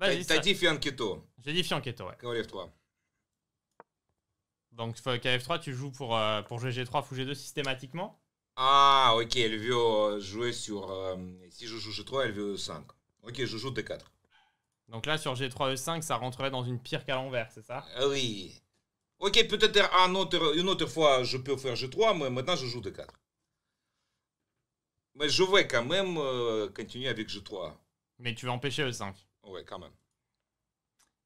T'as dit Fianchetto. J'ai dit Fianchetto, ouais. kf 3 Donc KF3, tu joues pour, euh, pour 3 Fou G2 systématiquement Ah, ok, elle veut euh, jouer sur. Euh, si je joue G3, elle veut E5. Ok, je joue D4. Donc là, sur G3, E5, ça rentrerait dans une pire qu'à l'envers, c'est ça ah Oui. Ok, peut-être une autre fois, je peux faire G3, mais maintenant, je joue D4. Mais je vais quand même euh, continuer avec G3. Mais tu vas empêcher E5 Ouais, quand même.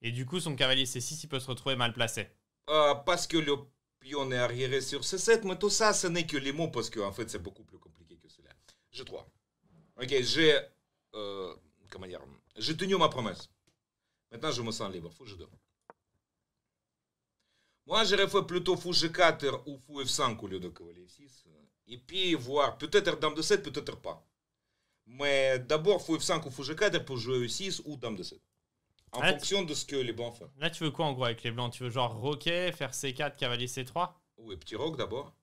Et du coup, son cavalier C6, il peut se retrouver mal placé. Euh, parce que le pion est arriéré sur C7, mais tout ça, ce n'est que les mots, parce qu'en fait, c'est beaucoup plus compliqué que cela. J'ai 3. Ok, j'ai. Euh, comment dire J'ai tenu ma promesse. Maintenant, je me sens libre. Fou je 2 Moi, j'aurais fait plutôt fou G4 ou fou F5 au lieu de cavalier c 6 euh, Et puis, voir peut-être dame de 7, peut-être pas. Mais d'abord, il faut F5 ou F4 pour jouer E6 ou Dame de 7 En ah, fonction de ce que les blancs font. Là, tu veux quoi en gros avec les blancs Tu veux genre roquet, faire C4, cavalier C3 Oui, petit roc d'abord.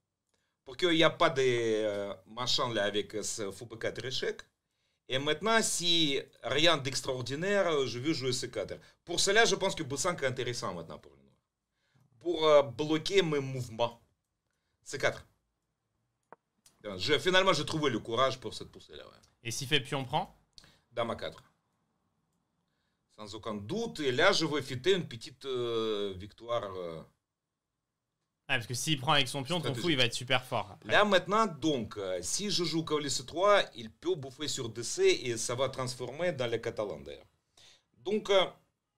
Pour qu'il n'y ait pas de euh, machin là avec euh, ce FB4 échec. Et maintenant, si rien d'extraordinaire, euh, je veux jouer C4. Pour cela, je pense que B5 est intéressant maintenant pour le noir Pour bloquer mes mouvements. C4 finalement, j'ai trouvé le courage pour cette poussée-là. Et s'il fait pion prend Dame à 4. Sans aucun doute. Et là, je vais fêter une petite euh, victoire. Euh, ah, parce que s'il prend avec son pion, ton fou, il va être super fort. Là, maintenant, donc, euh, si je joue cavalier C3, il peut bouffer sur DC et ça va transformer dans les Catalans, Donc,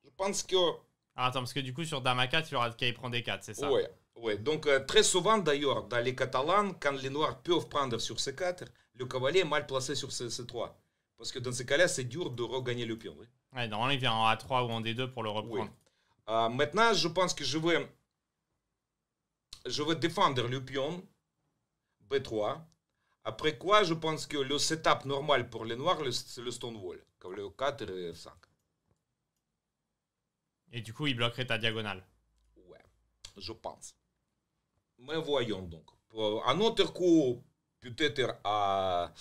je pense que. Ah, attends, parce que du coup, sur Dame A4, il aura de prend D4, c'est ça Ouais. Oui, donc euh, très souvent d'ailleurs, dans les Catalans, quand les Noirs peuvent prendre sur C4, le cavalier est mal placé sur C3. Parce que dans ces cas-là, c'est dur de regagner le pion. Oui. normalement, il vient en A3 ou en D2 pour le reprendre. Euh, maintenant, je pense que je vais, je vais défendre le pion B3. Après quoi, je pense que le setup normal pour les Noirs, c'est le, Stonewall, cavalier le 4 et F5. Et du coup, il bloquerait ta diagonale. Ouais, je pense mais voyons donc. Euh, un autre coup, peut-être à.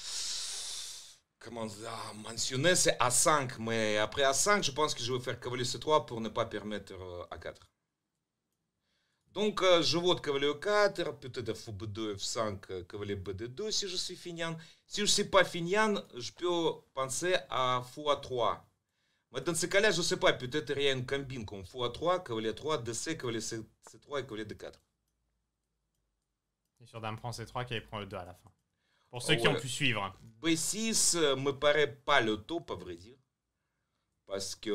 Comment à mentionner, c'est A5, mais après A5, je pense que je vais faire cavalier C3 pour ne pas permettre euh, A4. Donc, euh, je vote cavalier 4 peut-être FB2, F5, cavalier BD2 si je suis finian. Si je ne suis pas finian, je peux penser à f 3 Mais dans ce cas-là, je ne sais pas, peut-être il y a une combine comme f 3 cavalier 3, DC, cavalier C3 et cavalier D4. Et sur Dame prend C3, qui prend le 2 à la fin. Pour ah ceux qui ont pu suivre. B6 euh, me paraît pas le top, à vrai dire. Parce que.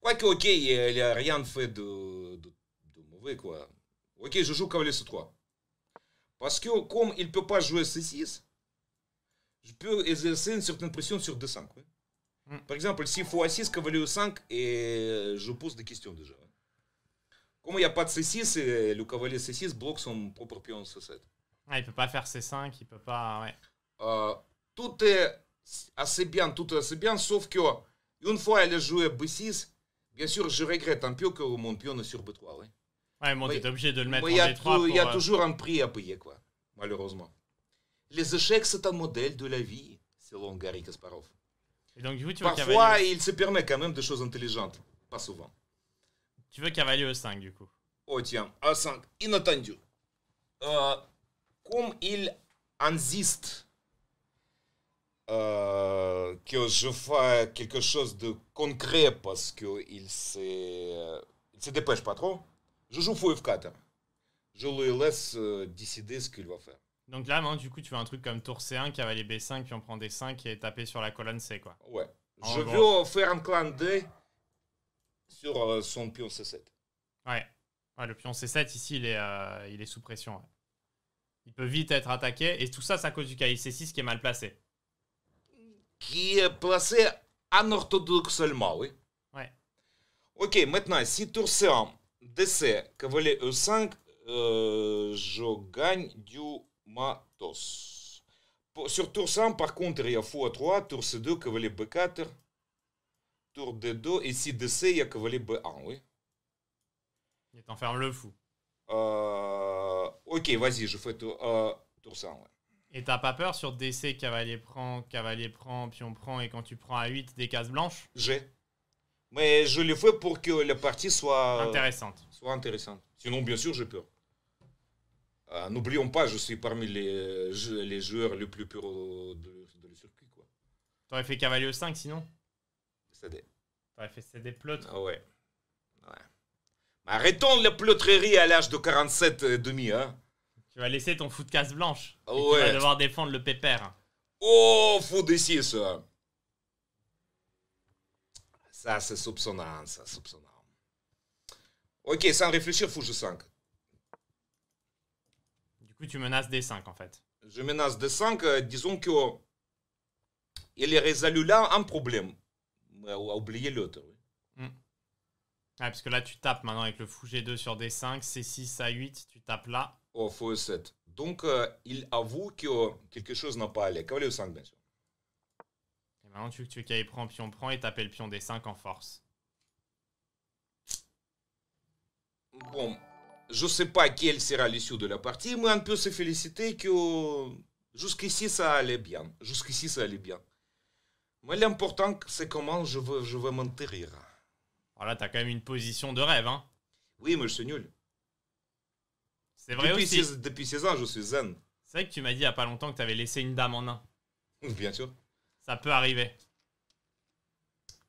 Quoique, ok, il a rien fait de, mauvais, quoi. Ok, je joue cavalier C3. Parce que, comme il ne peut pas jouer C6, je peux exercer une certaine pression sur D5. Mm. Par exemple, si faut A6, cavalier 5 et euh, je pose des questions déjà. Comme il n'y a pas de C6, euh, le cavalier C6 bloque son propre pion C7. il peut pas faire C5, il peut pas. Euh, tout est assez bien, tout est assez bien, sauf que fois elle a joué B6, bien sûr, je regrette un peu que mon pion est sur B3. Ouais, obligé de le mettre en B3. Il y a euh, toujours un prix à payer, quoi, malheureusement. Les échecs, c'est un modèle de la vie, selon Gary Kasparov. Parfois, il se permet quand même des choses intelligentes, pas souvent. Tu veux cavalier E5 du coup. Oh tiens, A5, inattendu. Euh, comme il insiste euh, que je fasse quelque chose de concret parce qu'il se, euh, il se dépêche pas trop, je joue fou F4. Je lui laisse décider ce qu'il va faire. Donc là, du coup, tu veux un truc comme tour C1, cavalier B5, puis on prend des 5 et taper sur la colonne C, quoi. Ouais. je veux faire un clan D sur euh, son pion C7. Ouais. le pion C7, ici, il est, euh, il est sous pression. Il peut vite être attaqué. Et tout ça, c'est à cause du cahier C6 qui est mal placé. Qui est placé seulement oui. Ouais. Ok, maintenant, si tour C1, DC, cavalier E5, je gagne du matos. Sur tour C1, par contre, il y a fou à 3, tour C2, cavalier B4, Tour de dos. Et si DC, il y a cavalier B1, oui. Il t'enferme le fou. Euh, ok, vas-y, je fais tour, ça. Euh, tour Et t'as pas peur sur DC, cavalier prend, cavalier prend, puis on prend, et quand tu prends à 8 des cases blanches J'ai. Mais je le fais pour que la partie soit intéressante. Soit intéressante. Sinon, bien sûr, j'ai peur. Euh, n'oublions pas, je suis parmi les, les joueurs les plus purs de, de le circuit. T'aurais fait cavalier 5 sinon c'est des fait ah Ouais. ouais. arrêtons la plotrerie à l'âge de 47 et euh, demi. Hein. Tu vas laisser ton fou de casse blanche. Ah tu vas devoir défendre le pépère. Oh, faut de ça. Ça, c'est soupçonnant, Ok, sans réfléchir, faut que je 5. Du coup, tu menaces des 5 en fait. Je menace des 5, euh, disons que il est résolu là un problème à, oublier l'autre. Oui. Mm. parce que là, tu tapes maintenant avec le fou G2 sur D5, C6, à 8 tu tapes là. Au fou 7 Donc, euh, il avoue que euh, quelque chose n'a pas allé. Cavalier 5, bien sûr. Et maintenant, tu veux que tu prend, pion prend et taper le pion D5 en force. Bon, je sais pas quelle sera l'issue de la partie, mais on peut se féliciter que euh, jusqu'ici ça allait bien. Jusqu'ici ça allait bien. Moi, l'important, c'est comment je veux, je veux m'enterrir. voilà oh t'as quand même une position de rêve, hein Oui, mais je suis nul. C'est vrai aussi. depuis 16 ans, je suis zen. C'est vrai que tu m'as dit il n'y a pas longtemps que t'avais laissé une dame en un. Bien sûr. Ça peut arriver.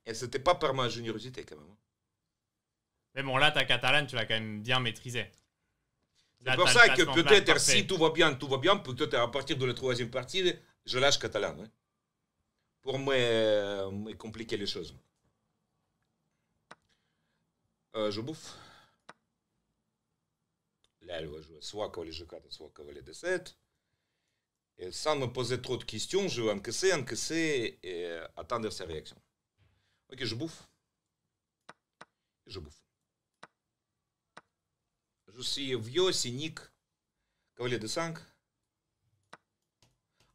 Et c'était pas par ma générosité, quand même. Hein. Mais bon, là, ta catalane, tu l'as quand même bien maîtrisée. C'est pour ça que peut-être, si tout va bien, tout va bien, peut-être à partir de la troisième partie, je lâche catalane. Hein. pour me, me compliquer les choses. Euh, je bouffe. Là, elle va jouer soit Кавалежиката, soit Кавале D7. Et sans me poser trop de questions, je vais encaisser, encaisser et attendre sa réaction. Ok, je bouffe. Je bouffe. Je suis vieux, cynique. Cavalier de 5.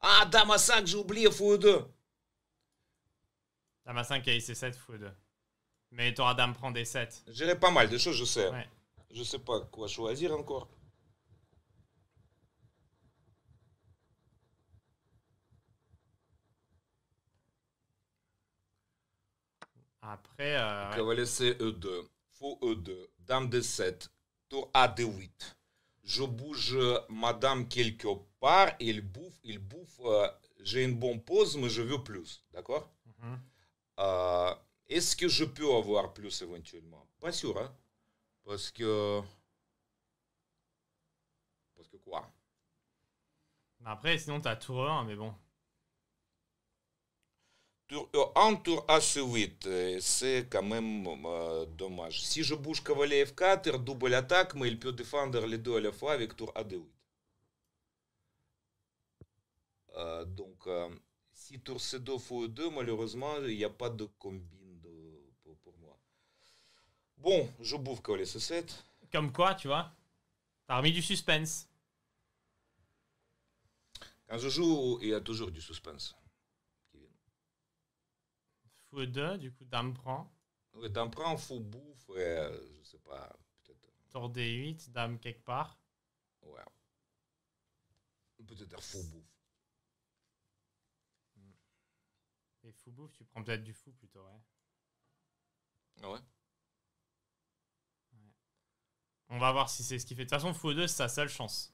Ah, dame à 5, j'ai oublié, fou 2. T'as ma 5 et 7, 7 2. Mais toi Dame prend des 7. J'irai pas mal de choses, je sais. Ouais. Je sais pas quoi choisir encore. Après. Euh, Cavalier C E2. Faux E2. Dame D7. Tour A D8. Je bouge madame quelque part. Il bouffe, il bouffe. Euh, j'ai une bonne pause, mais je veux plus. D'accord mhm. Est-ce que je peux avoir plus éventuellement Pas sûr, hein. Parce que. Parce que quoi Après, sinon, t'as tour 1, mais bon. Tour 1, euh, tour H8, euh, c'est quand même euh, dommage. Si je bouge cavalier F4, double attaque, mais il peut défendre les deux à la fois avec tour AD8. Euh, donc si 2 c 2 malheureusement, il n'y a pas de combine de, pour, moi. Bon, je bouffe les 7 Comme quoi, tu vois Parmi du suspense. Quand je joue, il y a toujours du suspense. Fou 2, du coup, dame prend. Oui, dame prend, fou bouffe, je sais pas, peut-être. Tour D8, dame quelque part. Ouais. Peut-être fou bouffe. fou bouffe, tu prends peut-être du fou plutôt, ah ouais. On va voir si c'est ce qu'il fait. De toute façon, fou 2, c'est sa seule chance.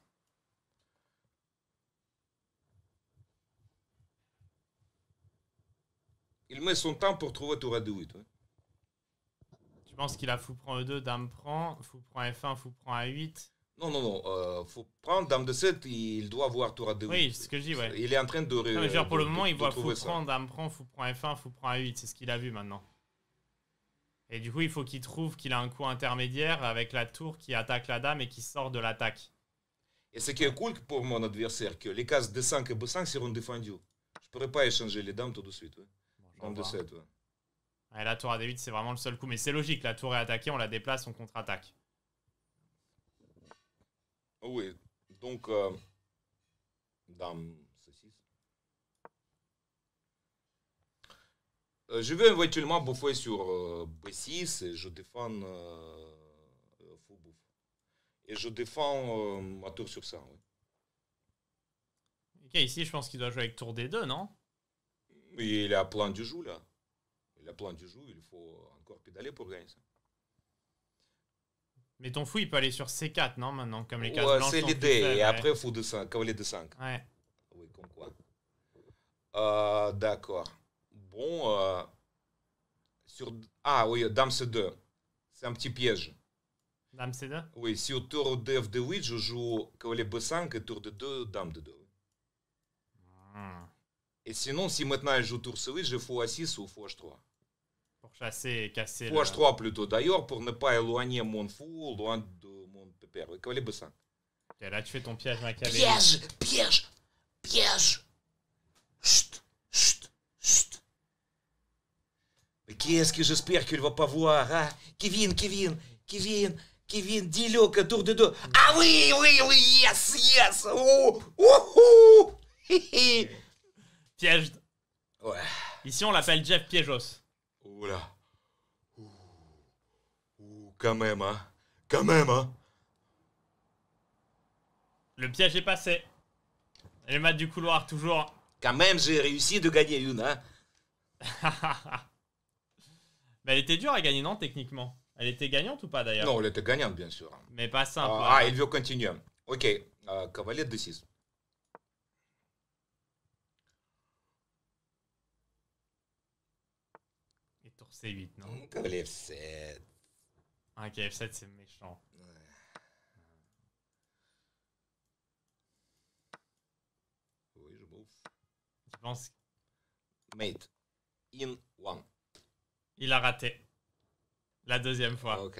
Il met son temps pour trouver tour à 2 Tu penses qu'il a fou prend E2, dame prend, fou prend F1, fou prend A8 non, non, non. Euh, faut prendre Dame de 7, il doit avoir Tour à 2. Oui, c'est ce que je dis, ouais. Il est en train de. Non, genre, pour le moment, il voit faut prend, Dame prend, fou prend F1, fou prend A8. C'est ce qu'il a vu maintenant. Et du coup, il faut qu'il trouve qu'il a un coup intermédiaire avec la tour qui attaque la dame et qui sort de l'attaque. Et ce qui est cool pour mon adversaire, que les cases D5 et B5 seront défendues. Je pourrais pas échanger les dames tout de suite. Ouais. Dame 7 La tour à D8, c'est vraiment le seul coup. Mais c'est logique, la tour est attaquée, on la déplace, on contre-attaque. Ah oui, donc, euh, dame euh, je vais éventuellement bouffer sur euh, B6 et je défends euh, euh Et je défends ma tour sur ça. ici, je pense qu'il doit jouer avec tour D2, non Oui, il a plein de jeu, là. Il a plein de jeu, il faut encore pédaler pour gagner ça. Mais ton fou, il peut aller sur C4, non, maintenant, comme les cases ouais, C'est l'idée, et après, fou de 5, cavalier de 5. Ouais. Oui, comme quoi. Euh, D'accord. Bon, euh, sur... Ah oui, dame C2. C'est un petit piège. Dame C2 Oui, si au tour de f 8 je joue cavalier B5 et tour de 2, dame de 2. Hmm. Et sinon, si maintenant je joue tour C8, je fous A6 ou fou H3. Шоссе, кассе. Фуаж 3 plutôt d'ailleurs pour ne pas éloigner mon fou loin de mon pépère. Oui, quel est ça Et là, tu fais ton piège, Machiavelli. Piège, piège, piège. Chut, chut, chut. Mais qu'est-ce que j'espère qu'il va pas voir, hein Kevin, Kevin, Kevin. Kevin, dis-le que tour de deux. Ah oui, oui, oui, yes, yes. Oh, oh, oh. Piège. Ouais. Ici, on l'appelle Jeff Piégeos. Oula. Ouh. Ouh, quand même, hein. Quand même, hein. Le piège est passé. Les maths du couloir, toujours. Quand même, j'ai réussi de gagner une, hein. Mais elle était dure à gagner, non, techniquement Elle était gagnante ou pas, d'ailleurs Non, elle était gagnante, bien sûr. Mais pas simple. ah, il hein. veut continuer. Ok, euh, cavalier de 6. 8, non? Mm, ah, ok. 7. 7, c'est méchant. Oui, je bouffe. Je pense. Mate, in one. Il a raté. La deuxième fois. Ok.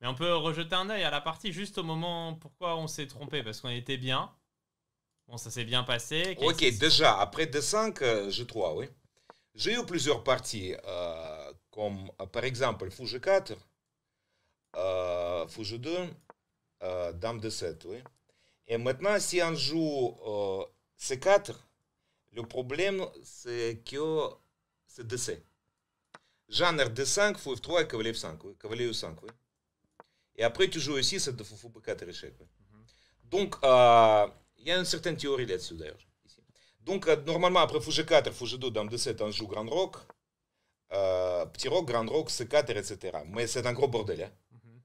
Mais on peut rejeter un œil à la partie juste au moment pourquoi on s'est trompé, parce qu'on était bien. Bon, ça s'est bien passé. Ok, déjà, après 2-5, euh, je 3, oui. J'ai eu plusieurs parties euh, comme euh, par exemple Fouge 4, euh, 2, euh, Dame de 7. Oui. Et maintenant, si on joue euh, C4, le problème c'est que c'est DC. Genre D5, fou F3 cavalier 5 oui, cavalier 5 Oui. Et après, tu joues aussi, c'est de fou 4 échec. Oui. Mhm. Donc, euh, il y a une certaine théorie là-dessus d'ailleurs. Donc, normalement, après Fouge 4, Fouge 2, Dame de 7, on joue Grand Rock. Euh, petit rock, grand rock, C4, etc. Mais c'est un gros bordel. Hein. Mhm.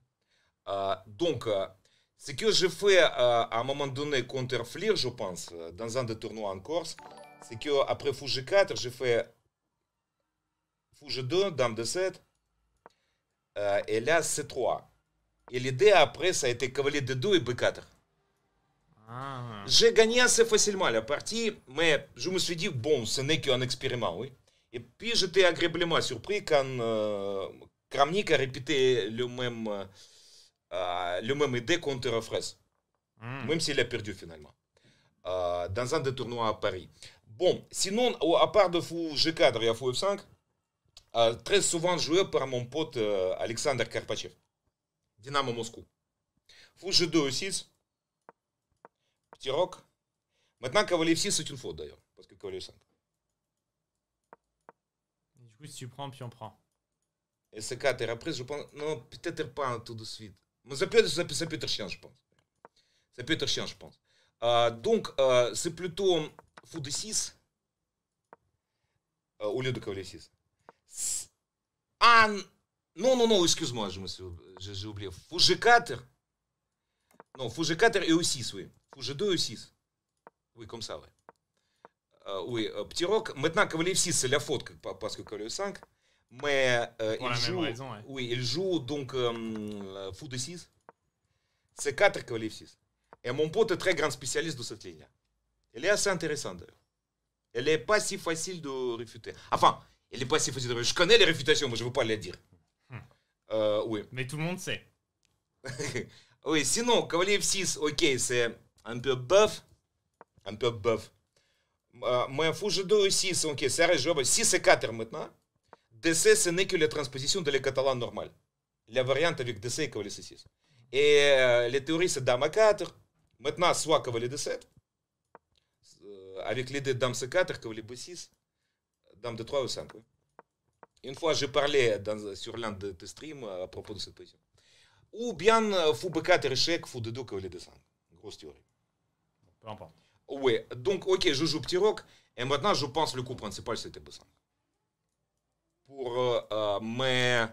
Euh, donc, euh, ce que j'ai fait à un moment donné contre Flir, je pense, dans un des tournois en Corse, c'est qu'après Fouge 4, j'ai fait Fouge 2, Dame de 7, et là C3. Et l'idée après, ça a été cavalier de 2 et B4. Ah. J'ai gagné assez facilement la partie, mais je me suis dit, bon, ce n'est qu'un expériment, oui. Пижите agreblema surpris can Крамник a répété le même, euh, le même idée contre Refres, mm. même s'il a perdu finalement, euh, dans un des tournois à Paris. Bon, sinon, à part de fou G4 et à fou F5, euh, très souvent joué par mon pote Alexander Karpachev, Dynamo Moscou. Fou G2 au 6, petit roc. Maintenant, cavalier 6 c'est une faute d'ailleurs, parce que cavalier 5. si tu prends, puis on prend. Et c'est 4 Après, je pense. Non, peut-être pas tout de suite. Mais ça peut, ça, ça peut être chiant, je pense. Ça peut être chiant, je pense. Euh, donc, euh, c'est plutôt fou de 6 euh, au lieu de cavalier 6. Ah, non, non, non, excuse-moi, je me suis, j'ai oublié. Fou G4. Non, fou G4 et E6, oui. Fou G2 et E6. Oui, comme ça, ouais. Oui, rock Maintenant que 6, c'est la faute parce que le 5. Mais il, joue, oui, il joue donc fou de 6. C'est 4 f 6. Et mon pote est très grand spécialiste de cette ligne. Elle est assez intéressant, d'ailleurs. Elle n'est pas si facile de réfuter. Enfin, il n'est pas si facile de Je connais les réfutations, mais je ne veux pas les dire. Hmm. Euh, oui. Mais tout le monde sait. oui, sinon, cavalier 6, ok, c'est un peu buff, Un peu buff me fuge de aussi, ok, serre 6 et 4 maintenant. ce n'est que la transposition de le catalans normal. La variante avec et 6. Et les théories, c'est dame à 4. Maintenant, soit Avec l'idée dame C4, dame ou 5. Une fois, je parlais sur l'un de tes streams à propos de cette position. Ou bien fou B4 échec, fou D2, Grosse théorie. Ouais, donc ok, je joue petit rock Et maintenant, je pense le coup principal, c'était B5. Pour. Euh, euh, mais.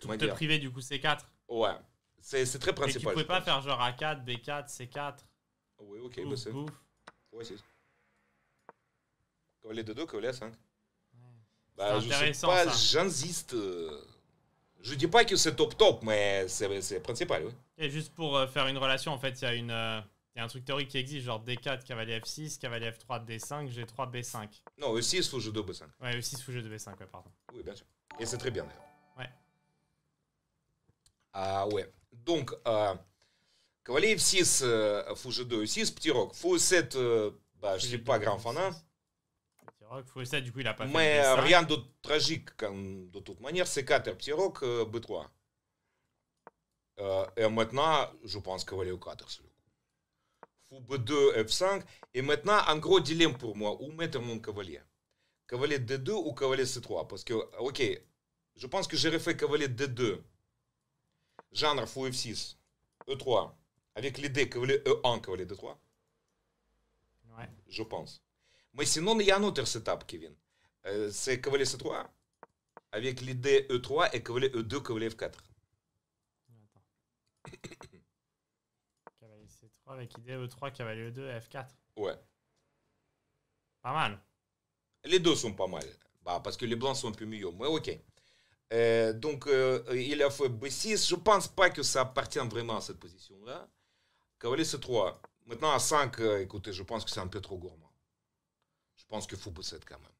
Tu te priver du coup C4 Ouais. C'est très principal. Et tu pouvais pas faire genre A4, B4, C4. Oui, ok, ouf, b bah, Ouf. Ouais, c'est. Cavalier de 2, cavalier à 5. Bah, je ne pas j'insiste. Euh, je dis pas que c'est top top, mais c'est principal, oui. Et juste pour euh, faire une relation, en fait, il y a une il y a un truc théorique qui existe, genre D4, cavalier F6, cavalier F3, D5, G3, B5. Non, E6 fou 2 B5. Ouais, E6 fou 2 B5, ouais, pardon. Oui, bien sûr. Et c'est très bien d'ailleurs. Ouais. Ah ouais. Donc, euh, cavalier F6, euh, fou 2 E6, petit roc. Fou 7 e euh, bah, je suis pas grand fan. Hein. Petit roc, fou 7 e du coup, il a pas Mais rien de tragique, de toute manière. C4, petit roc, euh, B3. et maintenant, je pense cavalier E4, fou 2 f5. Et maintenant, un gros, dilemme pour moi. Où mettre mon cavalier Cavalier d2 ou cavalier c3 Parce que, ok, je pense que j'aurais fait cavalier d2. Genre f6, e3. Avec l'idée cavalier e1, cavalier d3. Je pense. Mais sinon, il y a un autre setup, Kevin. Euh, c'est cavalier c3 avec l'idée e3 et cavalier e2, cavalier f4. avec idée E3, cavalier E2 F4. Ouais. Pas mal. Les deux sont pas mal. Bah, parce que les blancs sont un peu mieux, mais ok. Euh, donc, euh, euh, il a fait B6. Je pense pas que ça appartient vraiment à cette position-là. Cavalier C3. Maintenant, à 5, écoutez, je pense que c'est un peu trop gourmand. Je pense qu'il faut B7 quand même.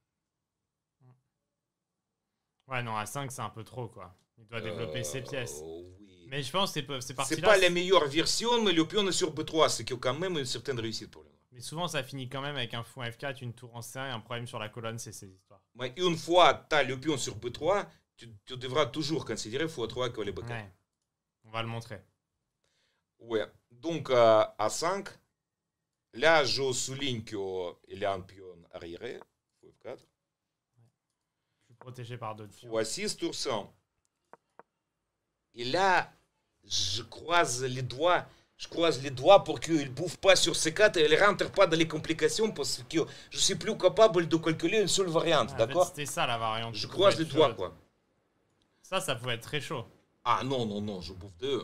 Ouais, non, à 5, c'est un peu trop, quoi. Il doit développer ses pièces. Oui. Mais je pense que c'est pas la meilleure version, mais le pion est sur B3, ce qui est quand même une certaine réussite pour lui. mais souvent, ça finit quand même avec un fou F4, une tour en C1 et un problème sur la colonne, c'est ces histoires. Mais une fois que tu as le pion sur B3, tu, devras toujours considérer fou 3 que les b ouais. On va le montrer. Ouais. Donc, a euh, 5, là, je souligne qu'il euh, y a un pion arriéré, F4. Je suis protégé par d'autres pions. Fou 6, tour 100. Et là, je croise les doigts, je croise les doigts pour qu'il ne bouffe pas sur C4 et ne rentre pas dans les complications parce que je ne suis plus capable de calculer une seule variante, ah, d'accord C'était ça la variante. Je croise les doigts, quoi. Ça, ça pouvait être très chaud. Ah non, non, non, je bouffe deux.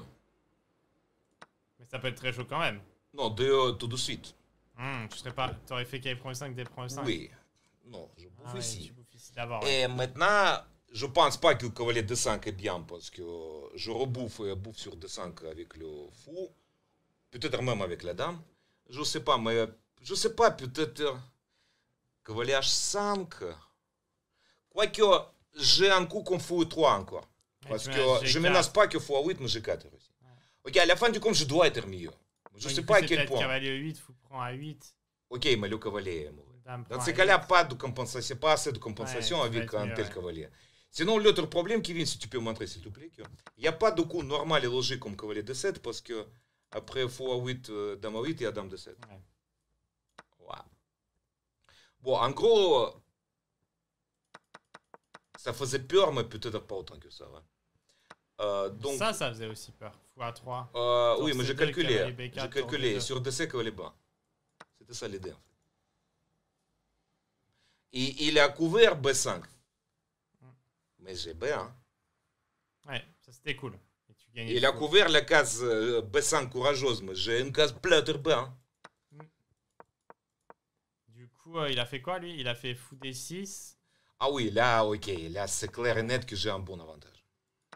Mais ça peut être très chaud quand même. Non, deux tout de suite. Hmm, tu serais pas, aurais fait des 5, Oui. Non, je bouffe 5. Ah ici. Non, je bouffe ici Et maintenant, je pense pas que le cavalier de 5 est bien parce que je rebouffe et bouffe sur d 5 avec le fou. Peut-être même avec la dame. Je sais pas, mais je sais pas, peut-être euh, cavalier H5. Quoique j'ai un coup qu'on fout 3 encore. Parce que je menace pas que a 8, mais j'ai 4 aussi. Ok, à la fin du compte, je dois être mieux. Je ne sais pas à quel point. cavalier 8, fou prend à 8. Ok, mais le cavalier est mauvais. Dans ce cas-là, pas de compensation, pas assez de compensation avec un tel cavalier. Sinon, l'autre problème, Kevin, si tu peux montrer, s'il te plaît, il n'y a pas de coup normal et logique comme cavalier de 7 parce que après fois 8, dame 8 et dame de 7. Ouais. Bon, en gros, euh, ça faisait peur, mais peut-être pas autant que ça. Ouais. Hein. Euh, donc, ça, ça faisait aussi peur. x3. Euh, oui, mais j'ai calculé. Hein. J'ai calculé. Sur DC, cavalier bas. C'était ça l'idée. En fait. Et il a couvert B5 mais j'ai bien. Ouais, ça c'était cool. Il a couvert la case euh, B5 courageuse, mais j'ai une case plein B1. Mm. Du coup, euh, il a fait quoi lui Il a fait fou 6 Ah oui, là, ok, là c'est clair et net que j'ai un bon avantage.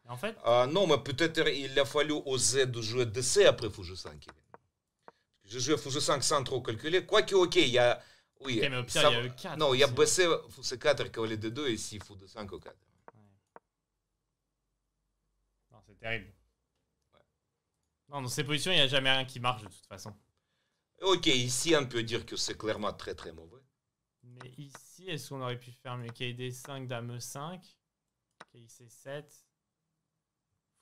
en fait euh, Non, mais peut-être il a fallu oser de jouer DC après fou 5 Je joue fou 5 sans trop calculer. Quoique, ok, il y a. Oui, mais au pire, il y a E4. Non, il y a BC, fou 4 cavalier D2 et ici fou 5 au 4 Non, dans ces positions, il n'y a jamais rien qui marche de toute façon. Ok, ici, on peut dire que c'est clairement très très mauvais. Mais ici, est-ce qu'on aurait pu faire mieux KD 5, Dame 5, KIC 7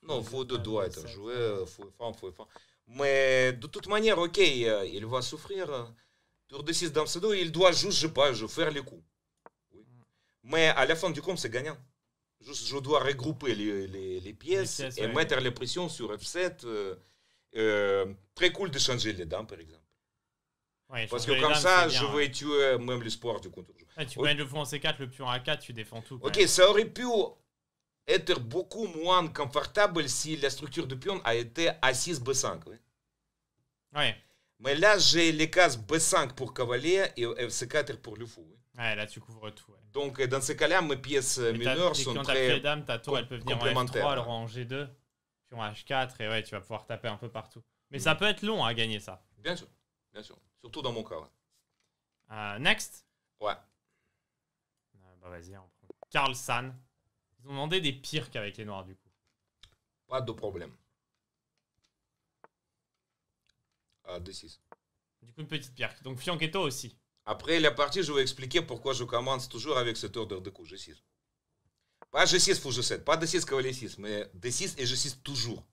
Non, faut deux doigts être joué, euh, Mais de toute manière, ok, euh, il va souffrir. Tour de 6 Dame 2 il doit juste, je faire les coups. Mm. Mais à la fin du compte, c'est gagnant je dois regrouper les, pièces, et mettre les pressions sur F7. Euh, euh, très cool de changer les dents, par exemple. Parce que comme ça, je vais tuer même le du contre-jeu. tu le fou en C4, le pion A4, tu défends tout. Ok, ça aurait pu être beaucoup moins confortable si la structure du pion a été A6, B5. Mais là, j'ai les cases B5 pour cavalier et F4 pour le fou. Ouais, là, tu couvres tout. Donc, dans ces cas-là, mes pièces mineures sont très dame, ta tour, elle peut venir en F3, alors en G2, en H4, et ouais, tu vas pouvoir taper un peu partout. Mais ça mm. peut être long à gagner, ça. Bien sûr, bien sûr. Surtout dans mon cas, euh, next Ouais. Euh, bah, vas-y, on prend Carl Ils ont demandé des pierres avec les noirs, du coup. Pas de problème. Ah, D6. Du coup, une petite pierre. Donc, Fianchetto aussi. Après la partie, je vais expliquer pourquoi je commence toujours avec cet ordre de coup, G6. Pas G6 fou G7, pas D6 cavalier 6, mais D6 et G6 toujours.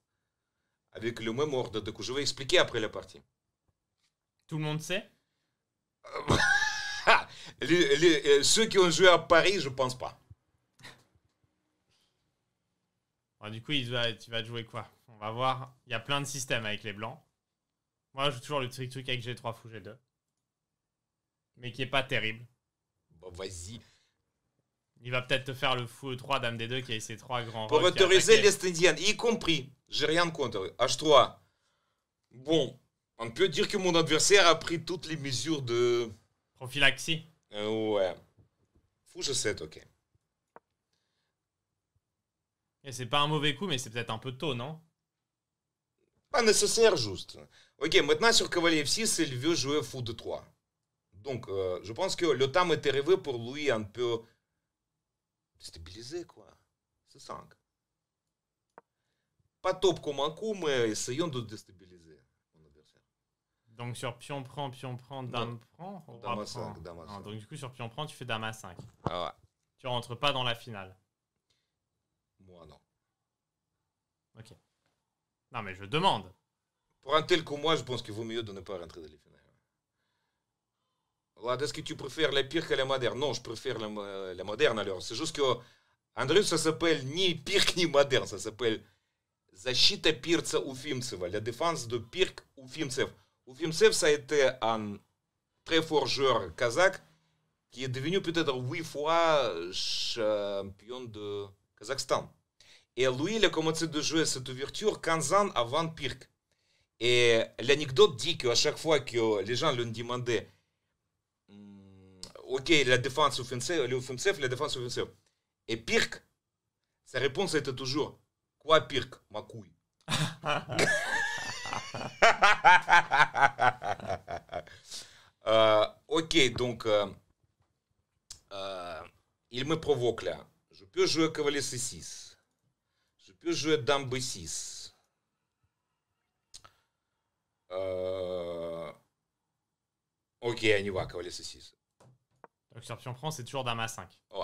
Avec le même ordre de coup. Je vais expliquer après la partie. Tout le monde sait euh, Ceux qui ont joué à Paris, je pense pas. du coup, tu vas jouer quoi On va voir. Il y a plein de systèmes avec les blancs. Moi, je joue toujours le truc truc avec G3 fou G2 mais qui est pas terrible. Bon, bah, vas-y. Il va peut-être te faire le fou 3 e Dame des deux qui a ses trois grands Pour autoriser les y compris. J'ai rien contre. H3. Bon, on peut dire que mon adversaire a pris toutes les mesures de. Prophylaxie. Euh, ouais. Fou, je 7, ok. Et c'est pas un mauvais coup, mais c'est peut-être un peu tôt, non Pas nécessaire, juste. Ok, maintenant sur cavalier F6, il veut jouer fou de 3 donc, euh, je pense que le temps est arrivé pour lui un peu stabiliser quoi. C'est 5. Pas top comme un coup, mais essayons de déstabiliser mon adversaire. Donc, sur pion prend, pion prend, dame prend, dame à 5, dame 5. donc, du coup, sur pion prend, tu fais dame à 5. Ah ouais. Tu rentres pas dans la finale. Moi, non. Ok. Non, mais je demande. Pour un tel comme moi, je pense qu'il vaut mieux de ne pas rentrer dans les finales est-ce que tu préfères la pire que la moderne Non, je préfère la, euh, moderne alors. C'est juste que ça s'appelle ni pire ni moderne, ça s'appelle Защита Уфимцева, la défense de pire Fimsev. Fimsev, ça a été un très fort joueur kazakh qui est devenu peut-être huit fois champion de Kazakhstan. Et lui, il a commencé de jouer cette ouverture 15 ans avant pire. Et l'anecdote dit qu'à chaque fois que les gens lui demandaient ok, la défense offensive, la défense offensive. Et Pirk, sa réponse était toujours Quoi Pirk Ma couille. Euh, ok, donc euh, euh, il me provoque là. Je peux jouer cavalier C6. Je peux jouer dame B6. Ok, on y va, cavalier c6. Donc sur pion prend, c'est toujours dame 5. Ouais.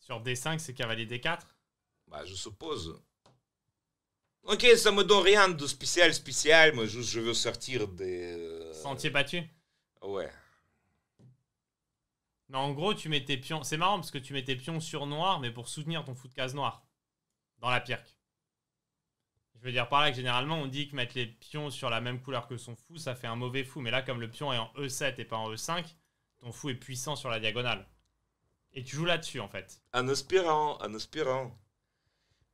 Sur d5, c'est cavalier d4 Bah, je suppose. Ok, ça me donne rien de spécial, spécial, mais je veux sortir des. Euh, Sentier battu Ouais. Non, en gros, tu mets tes pions. C'est marrant parce que tu mets tes pions sur noir, mais pour soutenir ton fou de case noir. Dans la pierre. Je veux dire par là que généralement on dit que mettre les pions sur la même couleur que son fou, ça fait un mauvais fou. Mais là, comme le pion est en E7 et pas en E5, ton fou est puissant sur la diagonale. Et tu joues là-dessus en fait. En aspirant, en aspirant.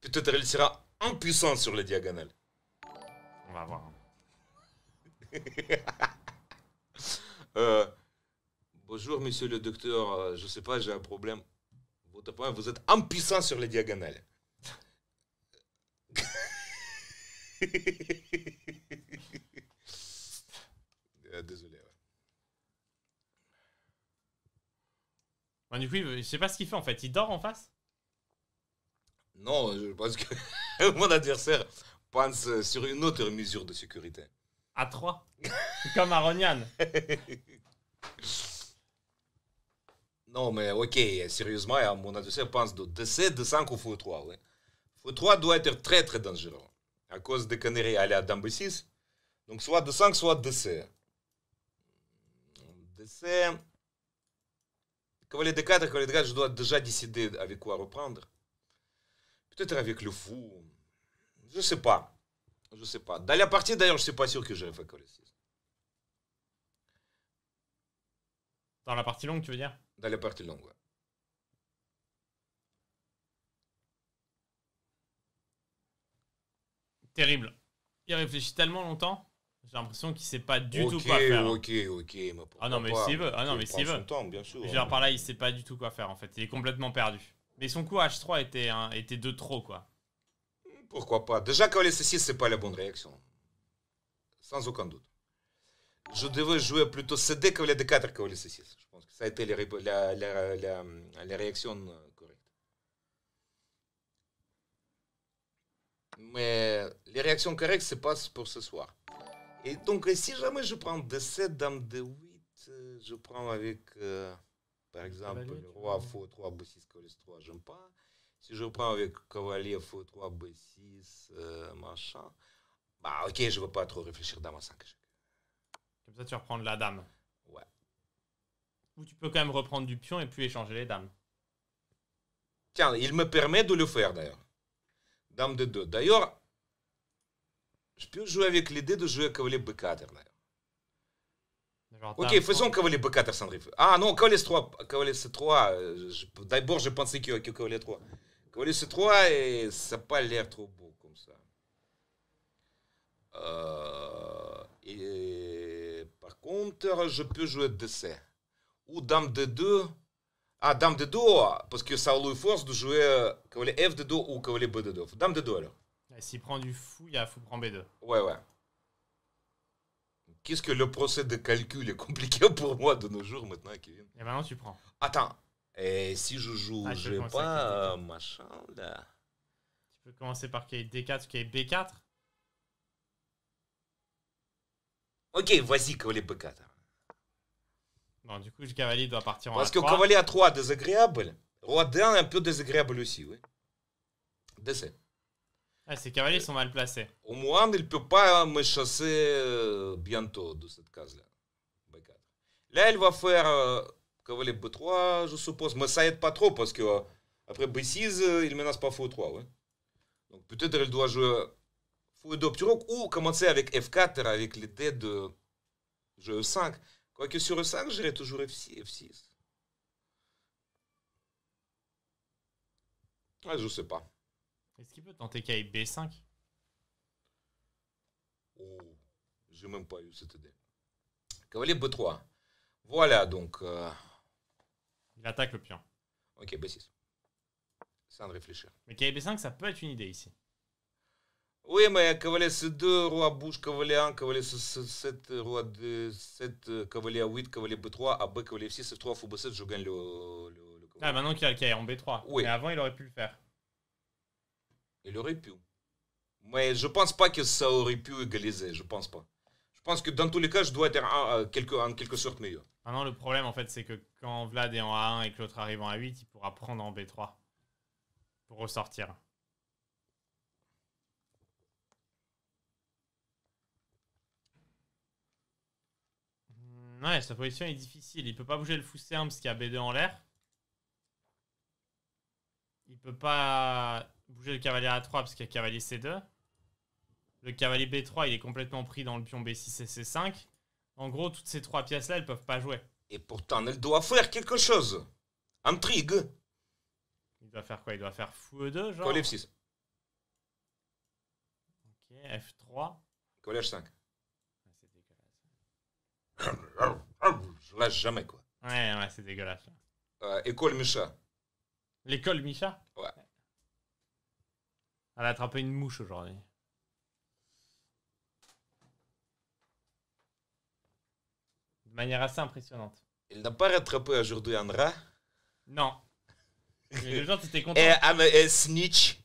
Peut-être sera impuissant sur les diagonales. On va voir. Euh, bonjour monsieur le docteur, euh, je sais pas, j'ai un problème. Votre vous êtes impuissant sur les diagonales. Euh, désolé, du coup, je ne je sais pas ce qu'il fait en fait. Il dort en face Non, je pense que mon adversaire pense sur une autre mesure de sécurité. À 3. Comme Ronian. Non, mais ok, sérieusement, hein, mon adversaire pense de 7, de 5 ou faux 3. Ouais. Faux 3 doit être très très dangereux à cause des conneries à la Dumbo 6. Donc soit de 5, soit 2-C. DC. Cavalier de 4, cavalier de 4, je dois déjà décider avec quoi reprendre. Peut-être avec le fou. Je sais pas. Je sais pas. Dans la partie, d'ailleurs, je ne suis pas sûr que j'aurais fait cavalier 6. Dans la partie longue, tu veux dire Dans la partie longue, oui. terrible. Il réfléchit tellement longtemps, j'ai l'impression qu'il sait pas du tout quoi faire. Ok, ok, ok. Ah non, mais s'il veut, ah non, mais s'il veut. Temps, bien sûr, Genre hein. par là, il sait pas du tout quoi faire en fait. Il est complètement perdu. Mais son coup H3 était, était de trop quoi. Pourquoi pas Déjà, cavaler C6, c'est pas la bonne réaction. Sans aucun doute. Je devais jouer plutôt CD cavaler D4 cavaler C6. Je pense que ça a été la réaction euh, Mais les réactions correctes, se pas pour ce soir. Et donc, euh, si jamais je prends de 7 Dame de 8 euh, je prends avec, euh, par exemple, le Roi, Faux, 3, B6, Colis, 3, j'aime pas. Si je prends avec Cavalier, Faux, 3, B6, machin, bah ok, je veux pas trop réfléchir, Dame à 5 Comme ça, tu reprends de la Dame. Ouais. Ou tu peux quand même reprendre du pion et puis échanger les dames. Tiens, il me permet de le faire d'ailleurs. Dame de 2. D'ailleurs, je peux jouer avec l'idée de jouer cavalier B4, d'ailleurs. Ok, faisons cavalier B4, Sandri. Ah non, cavalier C3, cavalier C3. Euh, d'abord, je pensais que, que cavalier 3. Cavalier C3, et ça n'a pas l'air trop beau comme ça. Euh, par contre, je peux jouer DC. Ou dame de 2 ah, dame de do, parce que ça lui force de jouer cavalier euh, F de do ou cavalier B de do. Dame de do alors. S'il prend du fou, il y a fou prend B2. Ouais, ouais. Qu'est-ce que le procès de calcul est compliqué pour moi de nos jours maintenant, Kevin Et maintenant tu prends. Attends, et eh, si je joue, ah, je pas euh, machin là. Tu peux commencer par qu'il D4, est B4. Ok, vas-y, cavalier B4. Non, du coup, le Cavalier doit partir en Parce A3. que cavalier à 3 désagréable. Roi D1 est un peu désagréable aussi, oui. Décès. Ah, ces cavaliers sont mal placés. Au moins, il ne peut pas me chasser euh, bientôt de cette case-là. Là, il va faire euh, cavalier B3, je suppose. Mais ça aide pas trop parce que euh, après B6, il il menace pas fou 3 ouais. Donc peut-être qu'il doit jouer fou 2 ou commencer avec F4 avec l'idée de jeu 5 Quoique sur E5, j'irai toujours F6. F6. je sais pas. Est-ce qu'il peut tenter kb B5 Oh, j'ai même pas eu cette idée. Cavalier B3. Voilà donc. Euh, Il attaque le pion. Ok, B6. Sans réfléchir. Mais kb 5 ça peut être une idée ici. Oui, mais cavalier C2, roi Bouche, cavalier 1, cavalier C7, roi 7 cavalier A8, cavalier B3, AB, cavalier F6, F3, fou B7, je gagne le, le, Ah, maintenant qu'il est a en B3. Oui. Mais avant, il aurait pu le faire. Il aurait pu. Mais je pense pas que ça aurait pu égaliser, je pense pas. Je pense que dans tous les cas, je dois être quelque, en quelque sorte meilleur. Maintenant, le problème, en fait, c'est que quand Vlad est en A1 et que l'autre arrive en A8, il pourra prendre en B3 pour ressortir. Ouais, sa position est difficile. Il peut pas bouger le fou C1 parce qu'il y a B2 en l'air. Il peut pas bouger le cavalier A3 parce qu'il y a cavalier C2. Le cavalier B3, il est complètement pris dans le pion B6 et C5. En gros, toutes ces trois pièces-là, elles peuvent pas jouer. Et pourtant, elle doit faire quelque chose. Intrigue. Il doit faire quoi Il doit faire fou E2, genre F6. Ok, F3. Collège 5 je lâche jamais, quoi. Ouais, ouais, c'est dégueulasse. Euh, école Micha. L'école Micha Ouais. Elle a attrapé une mouche aujourd'hui. De manière assez impressionnante. Il n'a pas rattrapé aujourd'hui un rat Non. genre tu étais content. Et eh, I'm a snitch.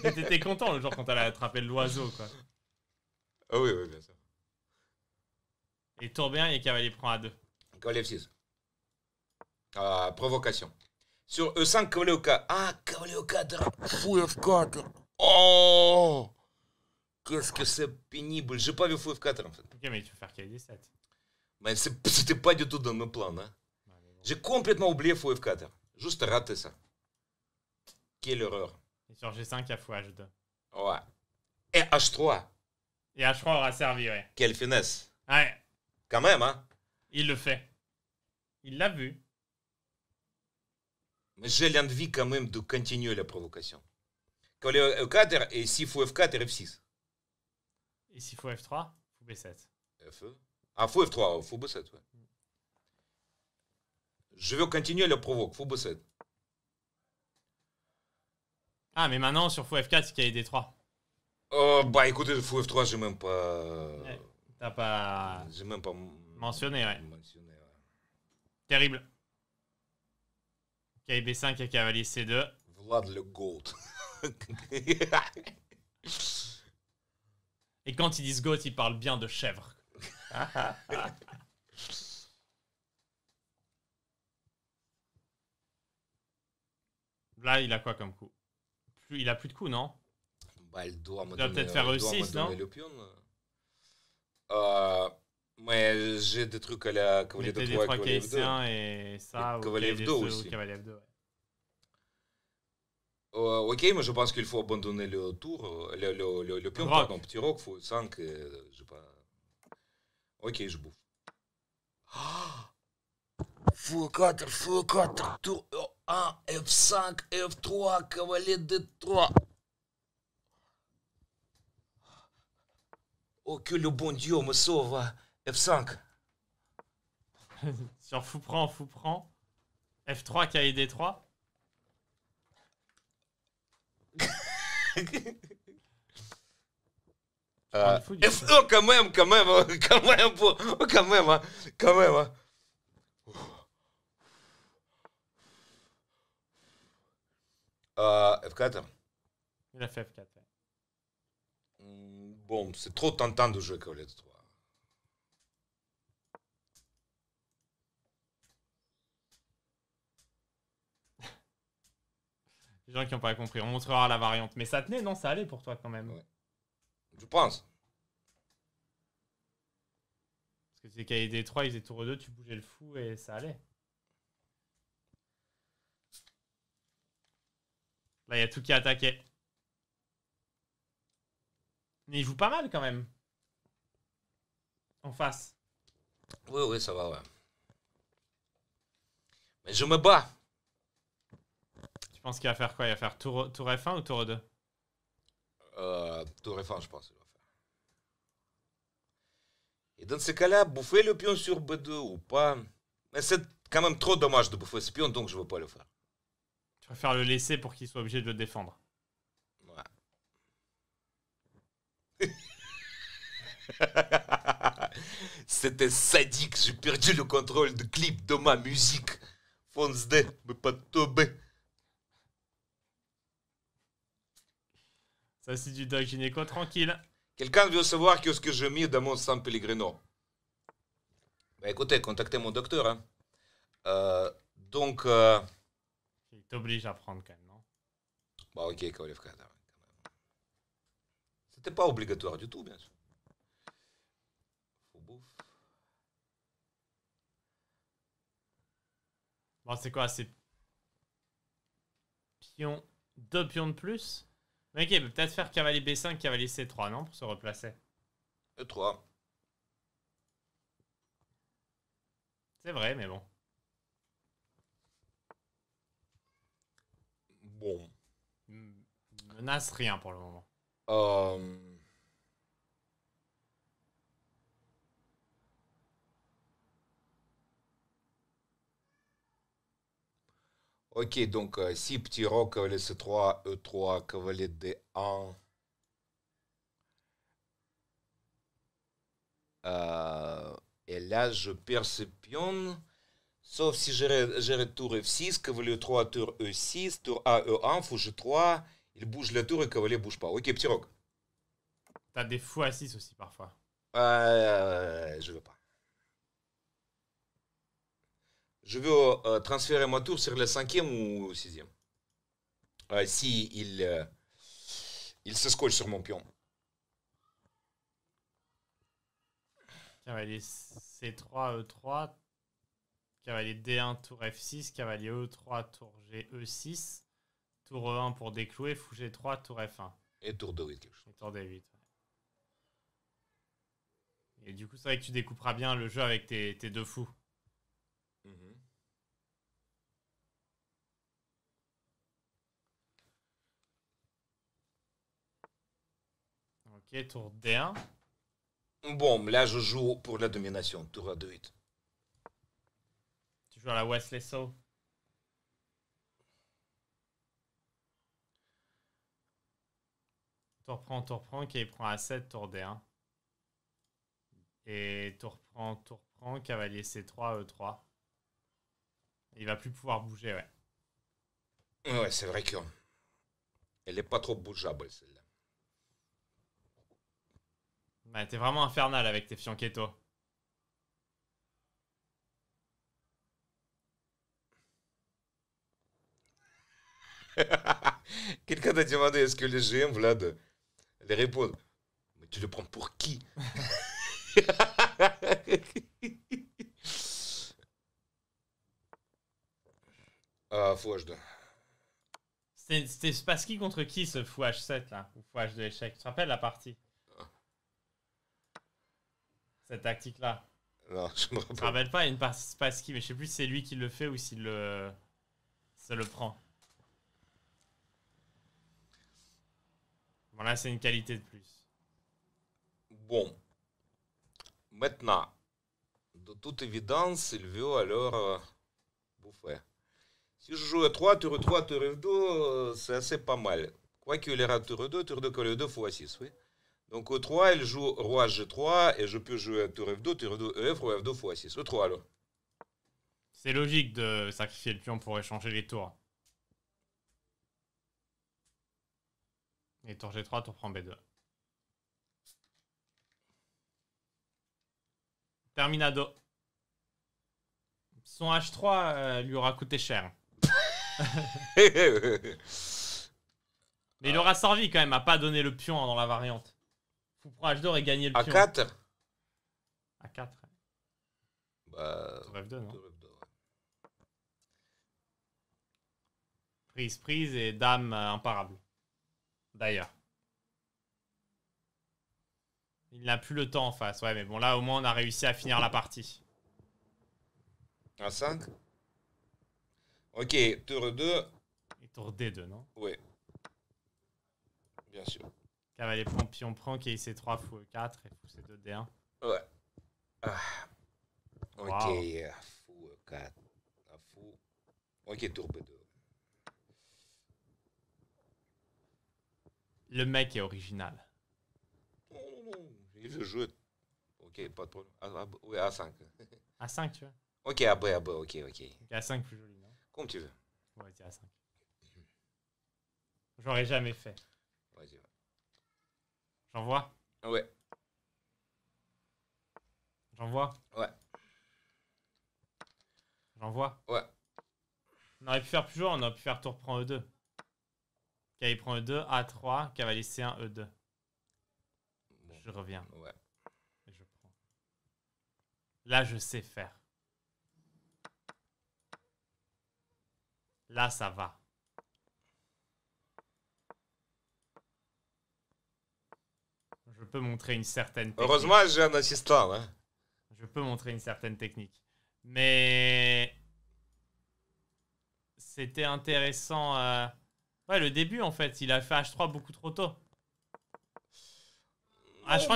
t'étais content le jour quand elle a attrapé l'oiseau, quoi. Ah oui, oui, bien sûr. Il tombe bien et cavalier prend à 2. Cavalier F6. Ah, provocation. Sur E5, cavalier au 4 Ah, cavalier au 4. Fou F4. Oh Qu'est-ce que c'est pénible. J'ai pas vu fou F4 en fait. Ok, mais tu veux faire cavalier 7 Mais c'était pas du tout dans mes plans. Hein. J'ai complètement oublié fou F4. Juste raté ça. Quelle erreur. Et sur G5, il y a fou H2. Ouais. Et H3. Et H3 aura servi, ouais. Quelle finesse. Ouais. Quand même, hein? Il le fait. Il l'a vu. Mais j'ai l'envie quand même de continuer la provocation. Quand E4 e et s'il faut F4 et F6. Et s'il faut F3, faut B7. F... Ah, F3, faut B7, ouais. Je veux continuer la provoque, faut B7. Ah, mais maintenant, sur F4, c'est qu'il y a des 3. Oh, bah écoutez, F3, j'ai même pas pas. J'ai même pas mentionné, ouais. Terrible. KB5 et Cavalier C2. Vlad le GOAT. et quand ils disent GOAT, ils parlent bien de chèvre. Là, il a quoi comme coup Il a plus de coup, non bah, Il doit, peut-être faire E6, non euh. Ah, mais j'ai des trucs à la Cavalier de 3 et Cavalier de 2. Et ça, et Cavalier de 2 aussi. Cavalier 2, ouais. Euh, ok, mais je pense qu'il faut abandonner le tour, euh, le, le, le, le pion, pardon, petit rock, il faut 5, et je sais pas. Ok, je bouffe. Fou 4, fou 4, tour 1, F5, F3, cavalier D3. Oh, que le bon Dieu me sauve. F5. Sur fou prend, fou prend. F3, qui a Euh, 3. F1 quand même, quand même, quand même, oh, quand même, hein, hein. euh, F4. Il a fait F4. Bon, c'est trop tentant de jouer Colette 3. Les gens qui n'ont pas compris, on montrera la variante. Mais ça tenait, non, ça allait pour toi quand même. Je pense. Parce que c'est des 3, ils étaient tour 2, tu bougeais le fou et ça allait. Là, il y a tout qui attaquait. Mais il joue pas mal quand même. En face. Oui, oui, ça va, ouais. Mais je me bats. Tu penses qu'il va faire quoi Il va faire tour, tour F1 ou tour 2 euh, Tour F1, je pense. Et dans ce cas-là, bouffer le pion sur B2 ou pas Mais c'est quand même trop dommage de bouffer ce pion, donc je ne veux pas le faire. Tu préfères le laisser pour qu'il soit obligé de le défendre C'était sadique, j'ai perdu le contrôle du clip de ma musique. de, mais pas tombé. Ça, c'est du doc gynéco tranquille. Quelqu'un veut savoir qu'est-ce que j'ai mis dans mon sang Pellegrino Bah écoutez, contactez mon docteur. Hein. Euh, donc. Euh, il t'oblige à prendre quand même, non Bah ok, C'était pas obligatoire du tout, bien sûr. Bon, c'est quoi C'est. Pion. Deux pions de plus Ok, peut-être faire cavalier B5, cavalier C3, non Pour se replacer. E3. C'est vrai, mais bon. Bon. Menace rien pour le moment. Euh, Ok, donc si petit rock cavalier C3, E3, cavalier D1. et là, je perds Sauf si j'ai tour F6, cavalier 3, tour E6, tour A, E1, fou je 3 Il bouge la tour et cavalier bouge pas. Ok, petit roc. T'as des fois 6 aussi parfois. Euh, je veux pas. je veux euh, transférer ma tour sur le cinquième ou sixième. Euh, si il, euh, il se scolle sur mon pion. Cavalier C3, E3. Cavalier D1, tour F6. Cavalier E3, tour G, E6. Tour E1 pour déclouer. Fou G3, tour F1. Et tour D8, quelque chose. Et tour D8. Et du coup, c'est vrai que tu découperas bien le jeu avec tes deux fous. Ok, tour D1. Bon, là, je joue pour la domination, tour a 2 Tu joues à la Wesley So. Tour prend, tour prend, qui prend a 7, tour D1. Et tour prend, tour prend, cavalier C3, E3. Il va plus pouvoir bouger, ouais. Ouais, c'est vrai que. Elle est pas trop bougeable, celle-là. Bah, t'es vraiment infernal avec tes fianchettos. Quelqu'un t'a demandé est-ce que les GM, Vlad, les répondent Mais tu le prends pour qui Ah, h 2. C'était qui contre qui ce fou h 7 là Ou h de échec Tu te rappelles la partie cette tactique-là. je me rappelle. me rappelle pas, il passe pas une mais je sais plus si c'est lui qui le fait ou s'il le. Ça le prend. Bon, là, c'est une qualité de plus. Bon. Maintenant, de toute évidence, il veut alors euh, bouffer. Si je joue à 3, tour 3, tour 2, euh, c'est assez pas mal. Quoique il ira tour 2, tour 2, colle 2, fois 6, oui. Donc au 3, il joue roi g3 et je peux jouer tour f2, tour f2 ef Roi f2 fois 6. Au 3 alors. C'est logique de sacrifier le pion pour échanger les tours. Et tour g3, tour prend b2. Terminado. Son h3 euh, lui aura coûté cher. Mais il aura servi quand même à pas donner le pion dans la variante. Pour d'or et gagner le a 4 À 4. Bah. non Prise, prise et dame euh, imparable. D'ailleurs. Il n'a plus le temps en face. Ouais, mais bon, là, au moins, on a réussi à finir la partie. À 5 Ok, tour 2. Et tour D2, non Oui. Bien sûr. Cavalier prend, pion prend, qui est c 3 fou 4 et fou c 2 D1. Ouais. Ah. Ok, wow. Euh, fou 4. Euh, ah, fou. Ok, tour B2. Le mec est original. Non, non, non. Il Ok, pas de problème. Ah, oui, A5. A5, tu vois. Ok, a après, ok, ok. A5, plus joli, non Comme tu veux. Ouais, c'est A5. J'aurais jamais fait. Vas-y. J'en vois. Ouais. J'en vois. Ouais. J'envoie Ouais. On aurait pu faire plus jour, on aurait pu faire tour prend E2. Cavalier prend E2, A3, cavalier C1, E2. Je reviens. Ouais. je prends. Là, je sais faire. Là, ça va. montrer une certaine technique. Heureusement, j'ai un assistant. Hein. Je peux montrer une certaine technique. Mais c'était intéressant. Euh, ouais, le début, en fait, il a fait H3 beaucoup trop tôt. Ah, c'est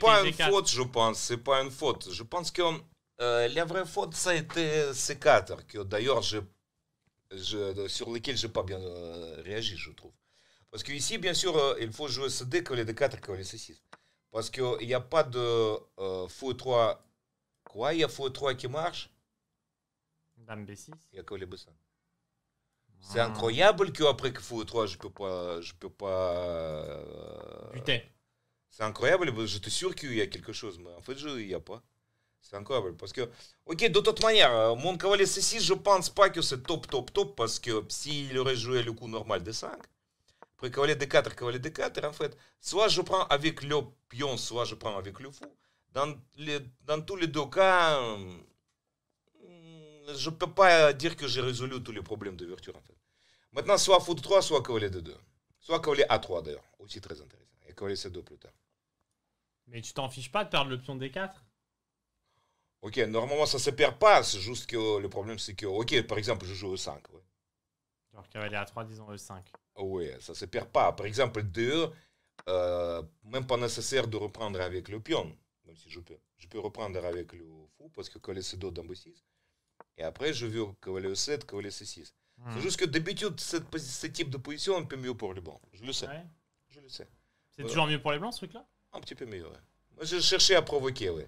pas une faute, je pense. C'est pas une faute. Je pense que euh, la vraie faute, ça a été C4, que d'ailleurs, je, je, sur lesquels j'ai pas bien euh, réagi, je trouve. Parce que ici, bien sûr, euh, il faut jouer ce dé de 4 que les 6 Parce qu'il n'y a pas de euh, faux 3. Quoi Il y a faux 3 qui marche Dame B6 Il n'y a que les B5. C'est ah. incroyable qu'après que faux 3, je peux pas. Je peux pas. Putain. Euh, c'est incroyable, je te sûr qu'il y a quelque chose, mais en fait, il n'y a pas. C'est incroyable, parce que... Ok, de toute manière, euh, mon cavalier C6, je pense pas que c'est top, top, top, parce que s'il aurait joué le coup normal de 5, des D4, cavalier D4, en fait, soit je prends avec le pion, soit je prends avec le fou. Dans, les, dans tous les deux cas, je ne peux pas dire que j'ai résolu tous les problèmes d'ouverture. en fait. Maintenant, soit fou de 3, soit cavalier D2. Soit cavalier A3, d'ailleurs, aussi très intéressant. Et cavalier C2 plus tard. Mais tu t'en fiches pas de perdre le pion D4 Ok, normalement ça se perd pas, c'est juste que le problème c'est que, ok, par exemple, je joue E5, alors cavalier A3, disons E5. Oui, ça ne se perd pas. Par exemple, d 2 euh, même pas nécessaire de reprendre avec le pion, même si je peux. Je peux reprendre avec le fou parce que cavalier C2 dame 6 Et après, je veux cavalier E7, cavalier C6. C'est juste que d'habitude, ce type de position un peu mieux pour les blancs. Je le sais. C'est toujours mieux pour les blancs ce truc-là Un petit peu mieux, Moi, je cherchais à provoquer, oui.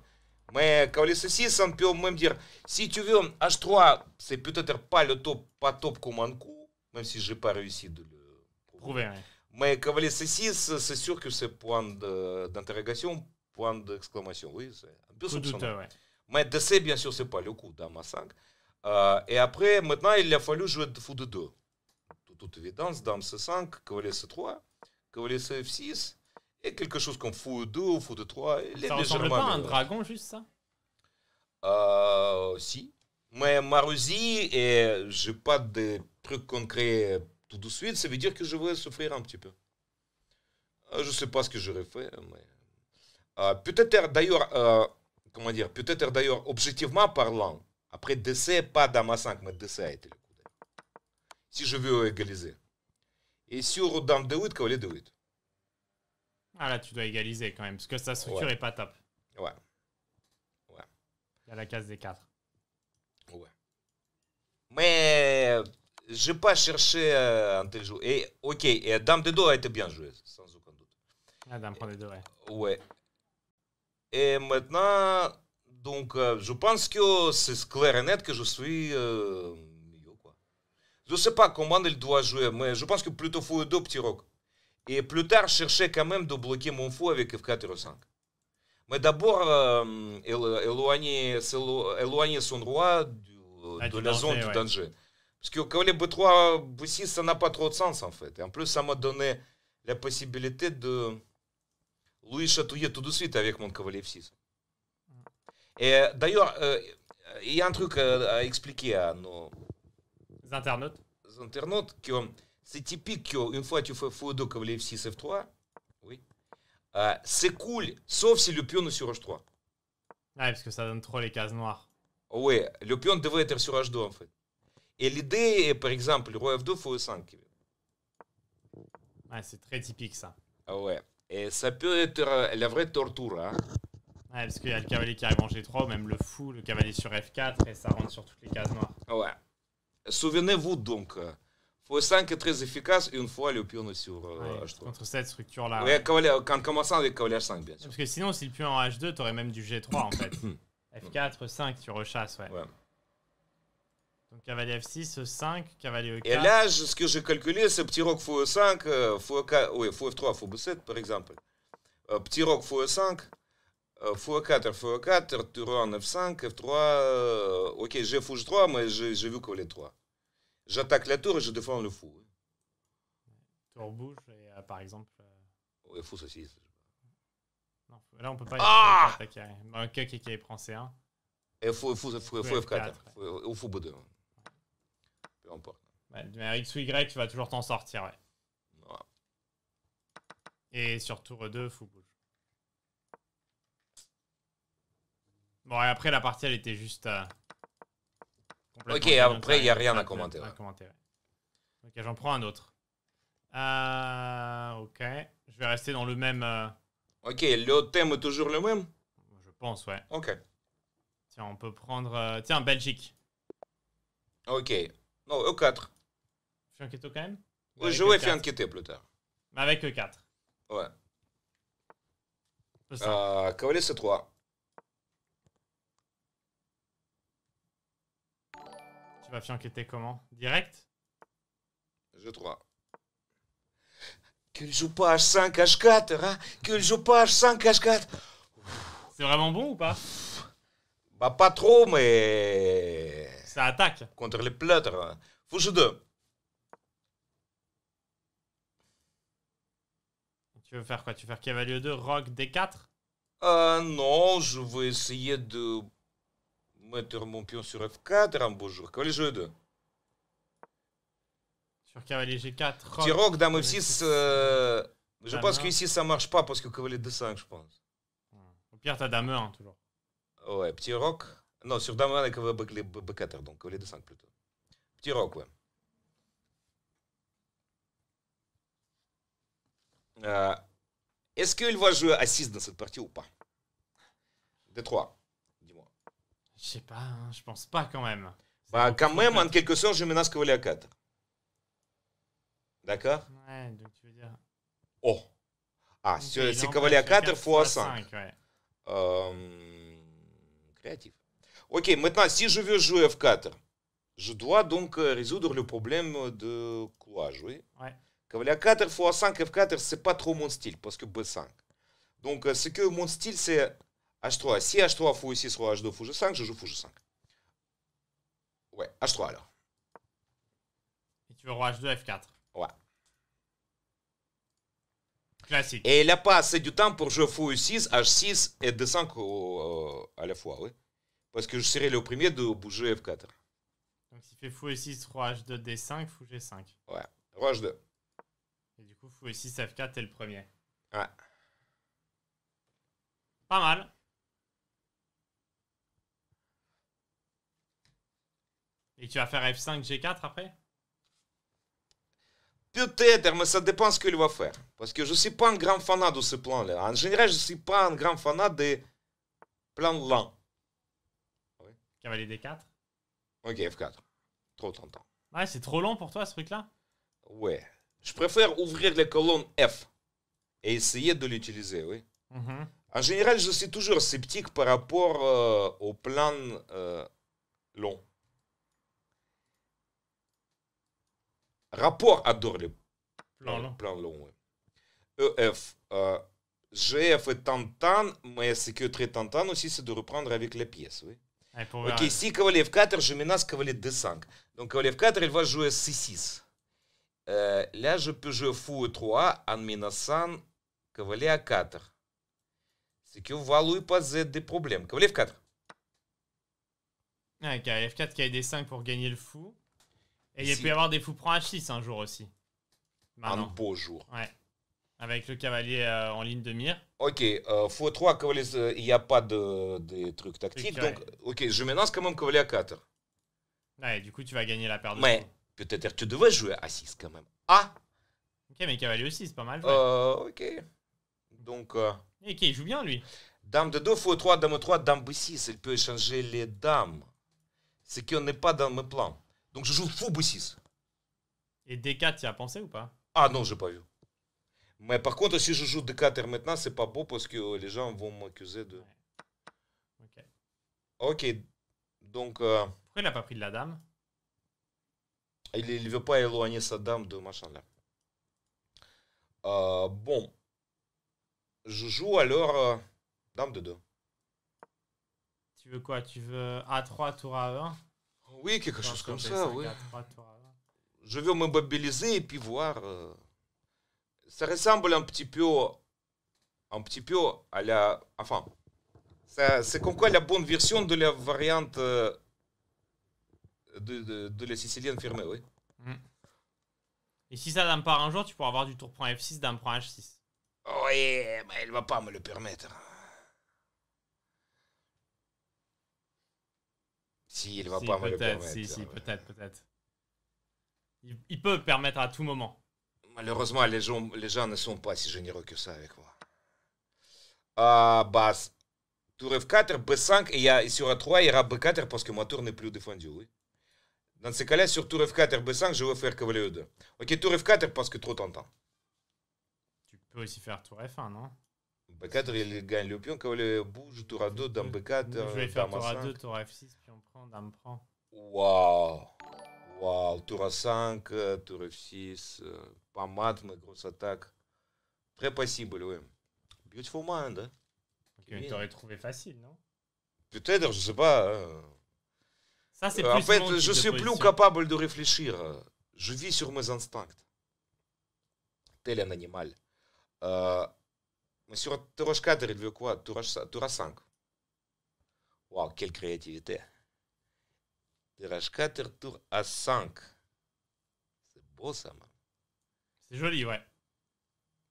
Mais cavalier C6, on peut même dire si tu veux, H3, c'est peut-être pas le top, pas top comme un coup même si j'ai pas réussi de le prouver. Mais cavalier C6, c'est sûr que c'est point d'interrogation, point d'exclamation. Oui, c'est un peu soupçonneux. Mais DC, bien sûr, c'est pas le coup a 5. et après, maintenant, il a fallu jouer de fou de 2. De toute évidence, Dame C5, cavalier C3, cavalier CF6, et quelque chose comme fou de 2 fou de 3. Ça ressemble pas à un dragon, juste ça euh, Si. Mais Maruzi, et j'ai pas de truc concret euh, tout de suite, ça veut dire que je vais souffrir un petit peu. Euh, je ne sais pas ce que j'aurais fait, mais... Euh, peut-être d'ailleurs, comment dire, peut-être d'ailleurs, objectivement parlant, après décès, pas ma 5, mais décès a été le coup Si je veux égaliser. Et sur Dame de 8, Cavalier de 8. Ah là, tu dois égaliser quand même, parce que sa structure n'est pas top. Ouais. Ouais. Il y a la case des 4. Ouais. Mais n'ai pas cherché euh, un tel Et, ok, et de Dedo a été bien joué, sans aucun doute. Adam de ouais. Ouais. Et maintenant, donc, euh, je pense que c'est clair et net que je suis euh, ne quoi. Je sais pas comment il doit jouer, mais je pense que plutôt fou deux petits rocs. Et plus tard, chercher quand même de bloquer mon fou avec F4-5. Mais d'abord, euh, éloigner, son roi ah, de la zone du danger. Parce que cavalier B3, B6, ça n'a pas trop de sens en fait. en plus, ça m'a donné la possibilité de lui chatouiller tout de suite avec mon cavalier F6. Et euh, d'ailleurs, euh, il y a un truc euh, à, expliquer à nos internautes. Les internautes que c'est typique qu'une fois tu fais F2, cavalier F6, F3, oui, c'est cool, sauf si le pion est sur H3. Ouais, parce que ça donne trop les cases noires. Oui, le pion devrait être sur H2 en fait. Et l'idée, par exemple, roi f2, fou 5 ah, c'est très typique ça. Ah ouais. Et ça peut être euh, la vraie torture. Hein. Ouais, parce qu'il y a le cavalier qui arrive en G3, même le fou, le cavalier sur F4, et ça rentre sur toutes les cases noires. Ah ouais. Souvenez-vous donc, euh, fou 5 est très efficace une fois le pion sur H3. Euh, contre cette structure-là. Ouais, cavalier, en commençant avec cavalier 5, bien sûr. Parce que sinon, si le pion en H2, t'aurais même du G3 en fait. F4, 5, tu rechasses, ouais. ouais. Donc cavalier F6, 5, cavalier E4. Et là, ce que j'ai calculé, c'est petit roc f 5 fou 4 F3, f B7, par exemple. Euh, petit roc fou 5 fou 4 f 4 tour F5, F3. Ok, j'ai fou G3, mais j'ai vu cavalier 3. J'attaque la tour et je défends le fou. Hein. Tour bouge, et, euh, par exemple. f euh, Oui, fou 6 là, on peut pas ah attaquer. Ok, ok, prend C1. Et fou, fou, fou, F4. F4 Ou fou B2 mais X ou Y, tu vas toujours t'en sortir, ouais. Et sur tour 2, fou bouge. Bon, et après, la partie, elle était juste. Euh, ok, après, il n'y a rien à commenter. Ok, j'en prends un autre. Euh, ok. Je vais rester dans le même. Euh, ok, le thème est toujours le même Je pense, ouais. Ok. Tiens, on peut prendre. Tiens, Belgique. Ok. Non, E4. Fianchetto quand même Oui, Je e vais plus tard. Mais avec E4. Ouais. cavalier euh, C3. Tu vas fianchetté comment Direct G3. joue pas h 5 H4, hein joue pas h 5 H4 C'est vraiment bon ou pas Bah pas trop, mais... Ça attaque. Contre les pleutres. Fouche hein. 2. Tu veux faire quoi Tu veux faire cavalier 2, rock D4 euh, Non, je vais essayer de mettre mon pion sur F4 un beau jour. Cavalier G2. Sur cavalier G4. Rock, Petit rock, dame F6. Euh, je pense qu'ici ça marche pas parce que cavalier D5, je pense. Au pire, t'as dame 1 toujours. Ouais, petit rock. Но сюрдамане кај бекли бекетер дон, кај леди санк плюто. Птирокве. Est-ce qu'il va jouer à 6 dans cette partie ou pas Des 3, dis-moi. Je sais pas, hein, je pense pas quand même. Bah, quand même, en quelque sorte, je menace cavalier à 4. D'accord Ouais, donc tu veux dire. Oh Ah, okay, c'est cavalier à 4 fois 5. 5 ouais. euh... Créatif. Ok, maintenant, si je veux jouer F4, je dois donc euh, résoudre le problème de quoi jouer. Ouais. 4 fois 5 F4, c'est pas trop mon style, parce que B5. Donc, euh, ce que mon style, c'est H3. Si H3 fou 6 roi H2 fou 5 je joue fou 5 Ouais, H3 alors. Et tu veux roi H2 F4. Ouais. Classique. Et il n'a pas assez du temps pour jouer fou 6 H6 et D5 euh, à la fois, oui parce que je serai le premier de bouger F4. Donc s'il fait fou et 6, 3 H2, D5, fou G5. Ouais, 3 H2. Et du coup, fou et 6, F4, t'es le premier. Ouais. Pas mal. Et tu vas faire F5, G4 après Peut-être, hein, mais ça dépend ce qu'il va faire. Parce que je ne suis pas un grand fanat de ce plan-là. En général, je ne suis pas un grand fanat des plans lents. Cavalier d 4 Ok, F4. Trop tentant. Ouais, c'est trop long pour toi ce truc-là Ouais. Je préfère ouvrir les colonnes F et essayer de l'utiliser, oui. Mm-hmm. En général, je suis toujours sceptique par rapport euh, au plan euh, long. Rapport adore le plan long. Plan long oui. EF. Euh, GF est tentant, mais ce qui est très tentant aussi, c'est de reprendre avec les pièces, oui. Ok, si cavalier F4, je menace cavalier D5. Donc cavalier F4, il va jouer C6. là, э, je peux jouer fou 3 en menaçant cavalier A4. Ce qui va lui poser des problèmes. Cavalier F4. Ouais, cavalier F4, qui a D5 pour gagner le fou. Et il peut y avoir des fous prend H6 un jour aussi. Un beau jour. Ouais. Avec le cavalier euh, en ligne de mire. Ok, euh, 3, cavalier, euh, il n'y a pas de, de trucs tactiques. Donc, ok, je menace quand même cavalier à 4. Ouais, du coup, tu vas gagner la paire de Mais peut-être que tu devrais jouer à 6 quand même. Ah Ok, mais cavalier aussi, c'est pas mal. Euh, ok. Donc. Ok, il joue bien lui. Dame de 2, fou 3, dame 3, dame b6. Il peut échanger les dames. Ce qui n'est pas dans mes plans. Donc, je joue fou b6. Et d4, tu as pensé ou pas Ah non, j'ai pas vu. Mais par contre, si je joue D4 maintenant, c'est pas beau parce que euh, les gens vont m'accuser de. Ok. Ok. Donc. Euh, Pourquoi il n'a pas pris de la dame Il ne veut pas éloigner sa dame de machin là. Euh, bon. Je joue alors dame de 2. Tu veux quoi Tu veux A3 tour A1 Oui, quelque chose comme ça, oui. Je veux me mobiliser et puis voir ça ressemble un petit peu, un petit peu à la, enfin, c'est comme quoi la bonne version de la variante euh, de, de, la sicilienne fermée, oui. Mm. Et si ça dame part un jour, tu pourras avoir du tour point F6, d'un point H6. Oui, mais elle va pas me le permettre. Si, il va pas me le permettre. Si, peut-être, peut peut permettre à tout moment. Malheureusement, les gens, ne sont pas si généreux que ça avec moi. Ah, basse. Tour F4, B5, et, sur A3, il y aura B4 parce que ma tour n'est plus défendue. Oui. Dans ce cas-là, sur tour F4, B5, je vais faire cavalier E2. Ok, tour F4 parce que trop tentant. Tu peux aussi faire tour F1, non B4, il gagne le pion, cavalier bouge, tour A2, dame B4. Je vais euh, faire tour A2, tour F6, pion prend, dame prend. Waouh Waouh, tour A5, euh, tour F6, pas mal, mais grosse attaque. Très possible, oui. Beautiful Mind. Hein. Que euh, trouvé facile, non Peut-être, je sais pas. Hein. Ça, c'est euh, En fait, je suis plus capable de réfléchir. Je vis sur mes instincts. Tel un animal. Euh, mais sur Tourage 4, il veut quoi Tourage 5. Wow, quelle créativité. Tourage 4, tour à 5. C'est beau ça, man. C'est joli, ouais.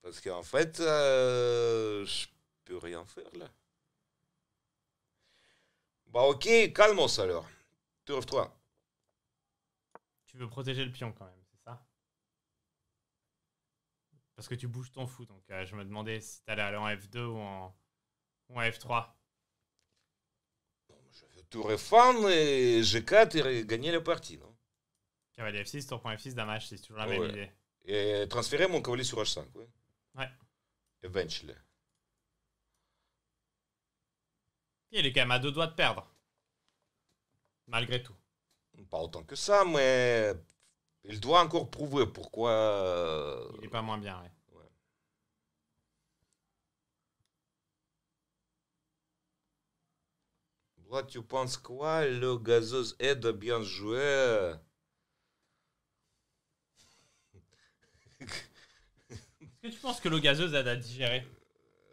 Parce qu'en fait, euh, je peux rien faire là. Bah ok, calmos alors. Tour 3. Tu veux protéger le pion quand même, c'est ça Parce que tu bouges ton fou, donc euh, je me demandais si t'allais aller en F2 ou en, F3. je veux tour F1 et G4 et gagner la partie, non F6, tour F6, damage, c'est toujours la même idée transférer Et transférer sur h sur oui Ouais. Eventually. Il est quand même à deux doigts de perdre. Malgré tout. Pas autant que ça, mais il doit encore prouver pourquoi. Euh, il n'est pas moins bien, ouais. ouais. tu penses quoi Le gazeuse aide à bien jouer Est-ce que tu penses que l'eau gazeuse aide à digérer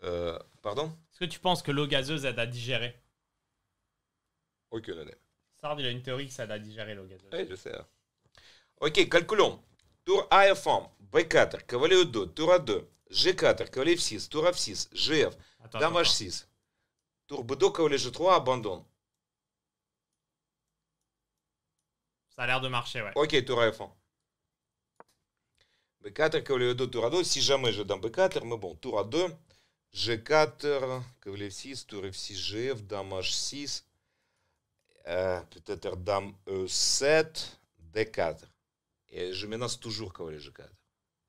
euh, Pardon Est-ce que tu penses que l'eau gazeuse aide à digérer Ok, idée. Sard, il a une théorie que ça aide à digérer l'eau gazeuse. Oui, eh, je sais. Hein. Ok, calculons. Tour A et B4, cavalier 2, tour A2, G4, cavalier F6, tour F6, GF, Damage 6 Tour B2, cavalier G3, abandon. Ça a l'air de marcher, ouais. Ok, tour A et B4, cavalier 2, tour à 2. Si jamais je dame B4, mais bon, tour à 2. G4, cavalier 6, tour F6, GF, dame H6. Euh, peut-être dame E7, D4. Et je menace toujours cavalier G4.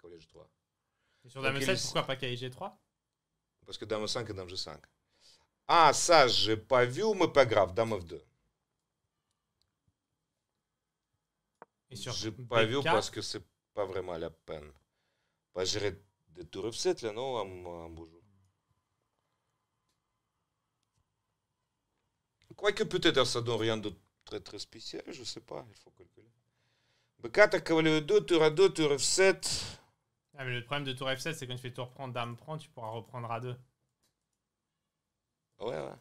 Cavalier G3. Et sur dame E7, pourquoi pas cavalier G3 Parce que dame 5 et dame G5. Ah, ça, je n'ai pas vu, mais pas grave, dame F2. Et sur J'ai pas B4, vu parce que c'est pas vraiment la peine. Pas bah, des tours F7, là, non, beau bonjour. Quoique peut-être hein, ça donne rien de très très spécial, je sais pas, il faut calculer. B4, bah, cavalier 2, tour à 2, tour F7. Ah, mais le problème de tour F7, c'est quand tu fais tour prendre dame prend, tu pourras reprendre à 2. Ouais, ouais.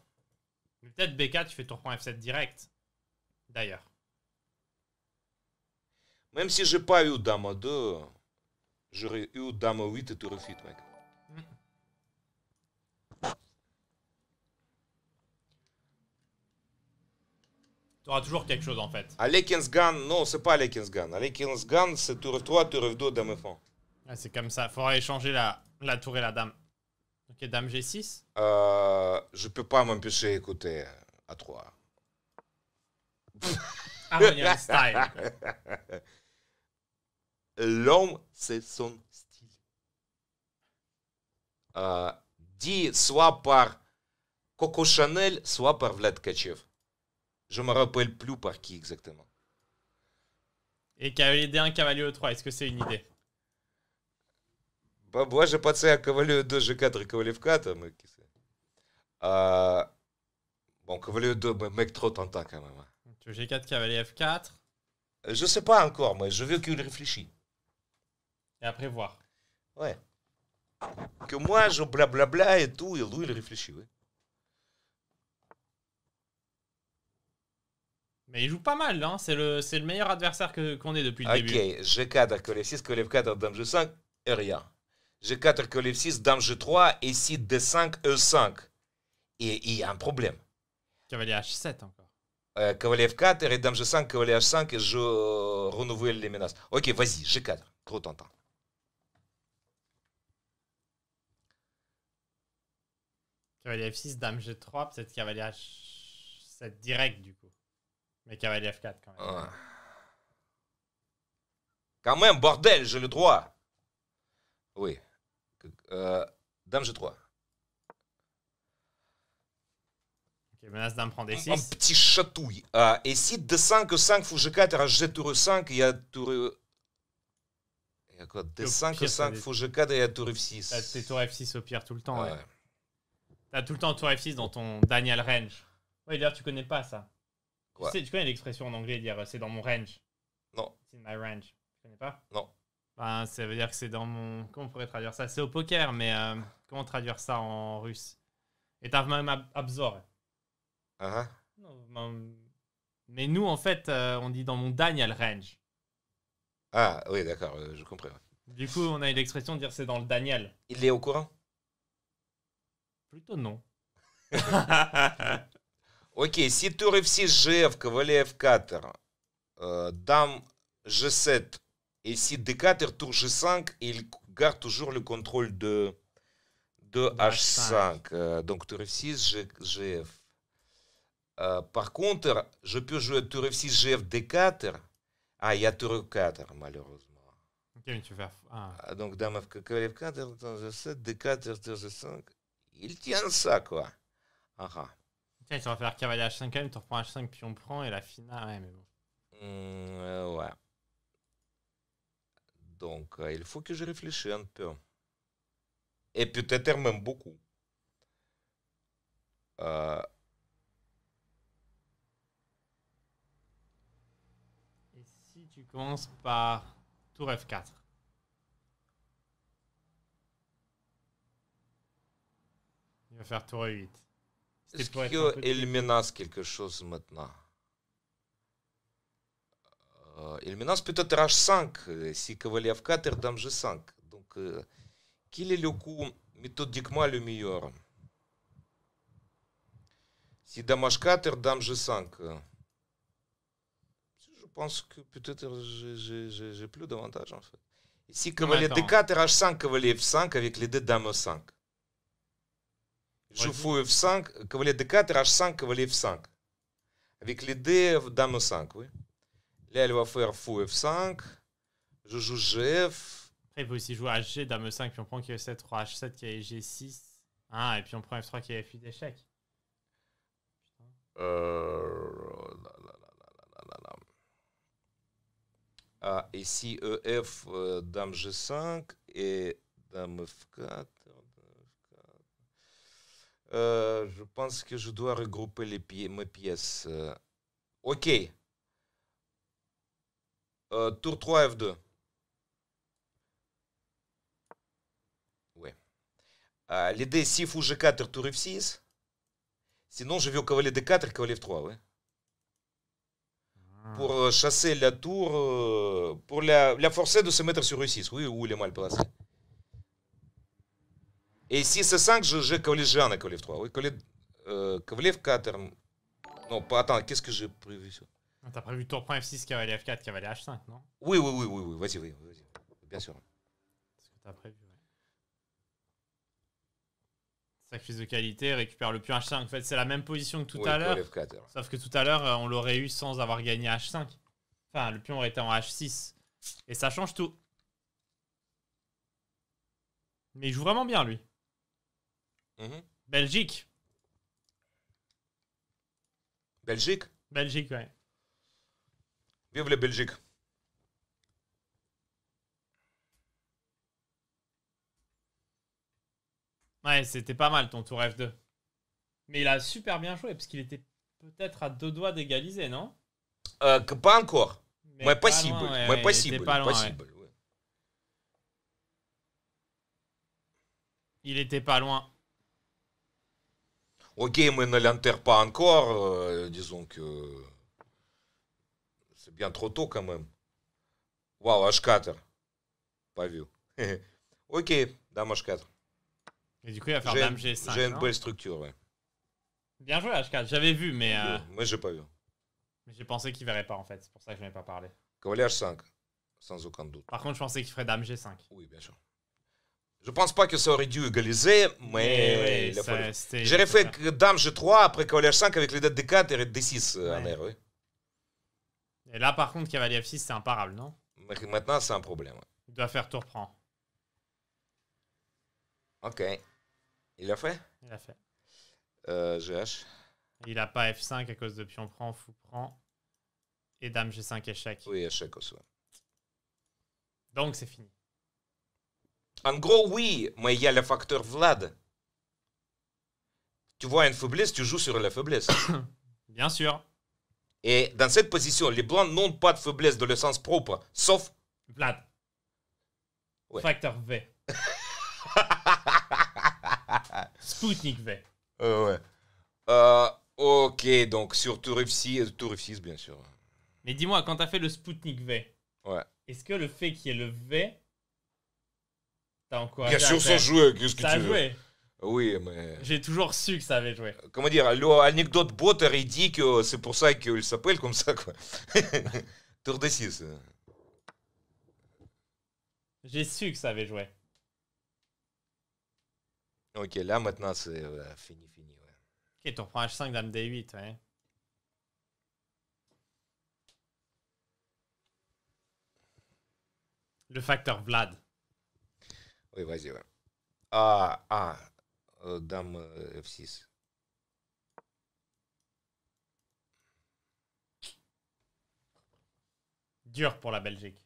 peut-être B4, tu fais tour prendre F7 direct. D'ailleurs. Même si j'ai pas eu Dame 2, j'aurais eu Dame 8 et Tour mec. auras toujours quelque chose en fait. 15 Gun, non, c'est pas Gun. 15 Gun, c'est tour 3, tour 2, dame f ah, c'est comme ça, faudra échanger la, la tour et la dame. Ok, dame G6 euh, Je peux pas m'empêcher d'écouter euh, ah, a 3. ah, style. l'homme, c'est son style. Euh, dit soit par Coco Chanel, soit par Vlad Kachev. Je me rappelle plus par qui exactement. Et cavalier 1 cavalier 3 est-ce que c'est une idée bah, Moi, j'ai à cavalier 2, G4 et cavalier 4 mais qui euh, Bon, cavalier 2, mec trop tentant quand même. Hein. Tu veux G4, cavalier F4 Je sais pas encore, mais je veux qu'il réfléchisse. Et après voir. Ouais. Que moi, je blablabla et tout, et lui, il réfléchit, ouais. Mais il joue pas mal, hein. c'est le, le meilleur adversaire qu'on ait depuis le début. Ok, G4, les 6, les 4, Dame G5, et rien. G4, les 6, Dame G3, et si D5, E5. Et il y a un problème. Cavalier H7 encore. Euh, cavalier F4, et Dame G5, Cavalier H5, et je renouvelle les menaces. Ok, vas-y, G4, trop tentant. Cavalier F6, Dame G3, peut-être Cavalier H7 direct du coup. Mais Cavalier F4 quand même. Quand même, bordel, j'ai le droit. Oui. Euh, dame G3. Ok, menace dame prend D6. Un petit chatouille. Ah, et si D5, 5 fou G4, HG, tour 5 il y a tour euh, Il y a quoi D5, 5 fou G4, et il y a tour F6. C'est tour F6 au pire tout le temps, ah ouais. T'as tout le temps toi F6 dans ton Daniel Range. Ouais, d'ailleurs, tu connais pas ça. Tu, tu connais l'expression en anglais, dire euh, c'est dans mon range. Non. C'est my range. Tu connais pas Non. Ben, ça veut dire que c'est dans mon. Comment on pourrait traduire ça C'est au poker, mais euh, comment traduire ça en russe Et t'as même absorbé. Ah, ah. Ben, Mais nous, en fait, euh, on dit dans mon Daniel range. Ah, oui, d'accord, je comprends. Du coup, on a l'expression de dire c'est dans le Daniel. Il est au courant Plutôt non. ok si tour f GF gf cavalier F4. Euh, dame G7 et si D4 tour G5, il garde toujours le contrôle de, de, H5. donc tour F6, GF. par contre, je peux jouer tour F6, GF, D4. Ah, il y a tour F4, malheureusement. tu vas. Ah. Э, donc dame F4, F4, G7, D4, tour G5 il tient ça, quoi. tu vas faire cavalier H5, tu reprends H5, puis on prend, et la finale, ouais, mais bon. Mmh, euh, ouais. Donc, euh, il faut que je réfléchisse un peu. Et peut-être même beaucoup. Euh. Et si tu commences par tour F4 va faire tour 8. Est-ce qu'il menace quelque chose maintenant euh, Il menace peut-être H5. Si cavalier F4, dame G5. Donc, euh, quel est le coup méthodiquement le meilleur Si dame H4, dame G5. Je pense que peut-être j'ai plus d'avantages en fait. si cavalier D4, H5, cavalier F5 avec les deux dames 5 je fous F5, cavalier D4, H5, cavalier F5. Avec l'idée dame E5, oui. Là, elle va faire fou F5. Je joue GF. Après, il peut aussi jouer HG, dame E5, puis on prend QE7, 3 H7, qui est G6. Ah, et puis on prend F3 qui est F8 d'échec. Ah, ici, si EF, euh, dame G5 et dame F4. Euh, je pense que je dois regrouper les mes pièces. Euh. ok. Euh, tour 3, F2. Oui. L'idée, si fou G4, tour F6. Sinon, je vais au cavalier D4 et cavalier F3, ah. Pour chasser la tour, pour la, forcer de se mettre sur E6, oui, ou il est mal placé. Et c'est 5 je j'ai 1 et f 3. Oui, collé euh, f 4 euh, Non, pas attends, qu'est-ce que j'ai prévu T'as prévu tour point F6 cavalier F4 qui cavalier H5, non Oui, oui, oui, oui, oui, vas-y, oui, vas-y. Bien sûr. C'est ce que t'as prévu. Sacrifice de qualité, récupère le pion H5. En fait, c'est la même position que tout à l'heure. Sauf que tout à l'heure, euh, on l'aurait eu sans avoir gagné H5. Enfin, le pion aurait été en H6. Et ça change tout. Mais il joue vraiment bien, lui. Mhm. Belgique. Belgique Belgique, ouais. Vive la Belgique. Ouais, c'était pas mal ton tour F2. Mais il a super bien joué, parce qu'il était peut-être à deux doigts d'égaliser, non euh, que Pas encore. Mais, possible. ouais, possible. Il était pas loin. Ok, mais ne l'enterre pas encore. Euh, disons que c'est bien trop tôt quand même. Waouh, H4. Pas vu. ok, dame H4. Et du coup, il va faire dame G5. J'ai une belle structure, ouais. Bien joué, H4. J'avais vu, mais. Euh... Moi, j'ai pas vu. Mais J'ai pensé qu'il verrait pas, en fait. C'est pour ça que je n'ai pas parlé. Cavalier H5, sans aucun doute. Par contre, je pensais qu'il ferait dame G5. Oui, bien sûr. Je pense pas que ça aurait dû égaliser, mais. Eh oui, J'aurais fait que Dame G3 après Cavalier 5 avec les dates D4 et D6 euh, en oui. Et là, par contre, Cavalier f 6, c'est imparable, non Maintenant, c'est un problème. Il doit faire tour prend. Ok. Il l'a fait Il l'a fait. Euh, GH. Il a pas F5 à cause de pion prend, fou prend. Et Dame G5 échec. Oui, échec aussi. Donc, c'est fini. En gros, oui, mais il y a le facteur Vlad. Tu vois une faiblesse, tu joues sur la faiblesse. Bien sûr. Et dans cette position, les Blancs n'ont pas de faiblesse dans le sens propre, sauf... Vlad. Facteur V. Sputnik V. Euh, ouais. Euh, ok, donc sur Tour F6, euh, bien sûr. Mais dis-moi, quand t'as fait le Sputnik V, ouais. est-ce que le fait qu'il y ait le V Qu'est-ce que tu Oui, mais. J'ai toujours su que ça avait joué. Comment dire L'anecdote Botter, il dit que c'est pour ça qu'il s'appelle comme ça, quoi. Tour de 6. J'ai su que ça avait joué. Ok, là maintenant c'est euh, fini, fini. Ok, tu reprends H5, Dame D8. Ouais. Le facteur Vlad vas-y Ah, ah. Dame F6. Dur pour la Belgique.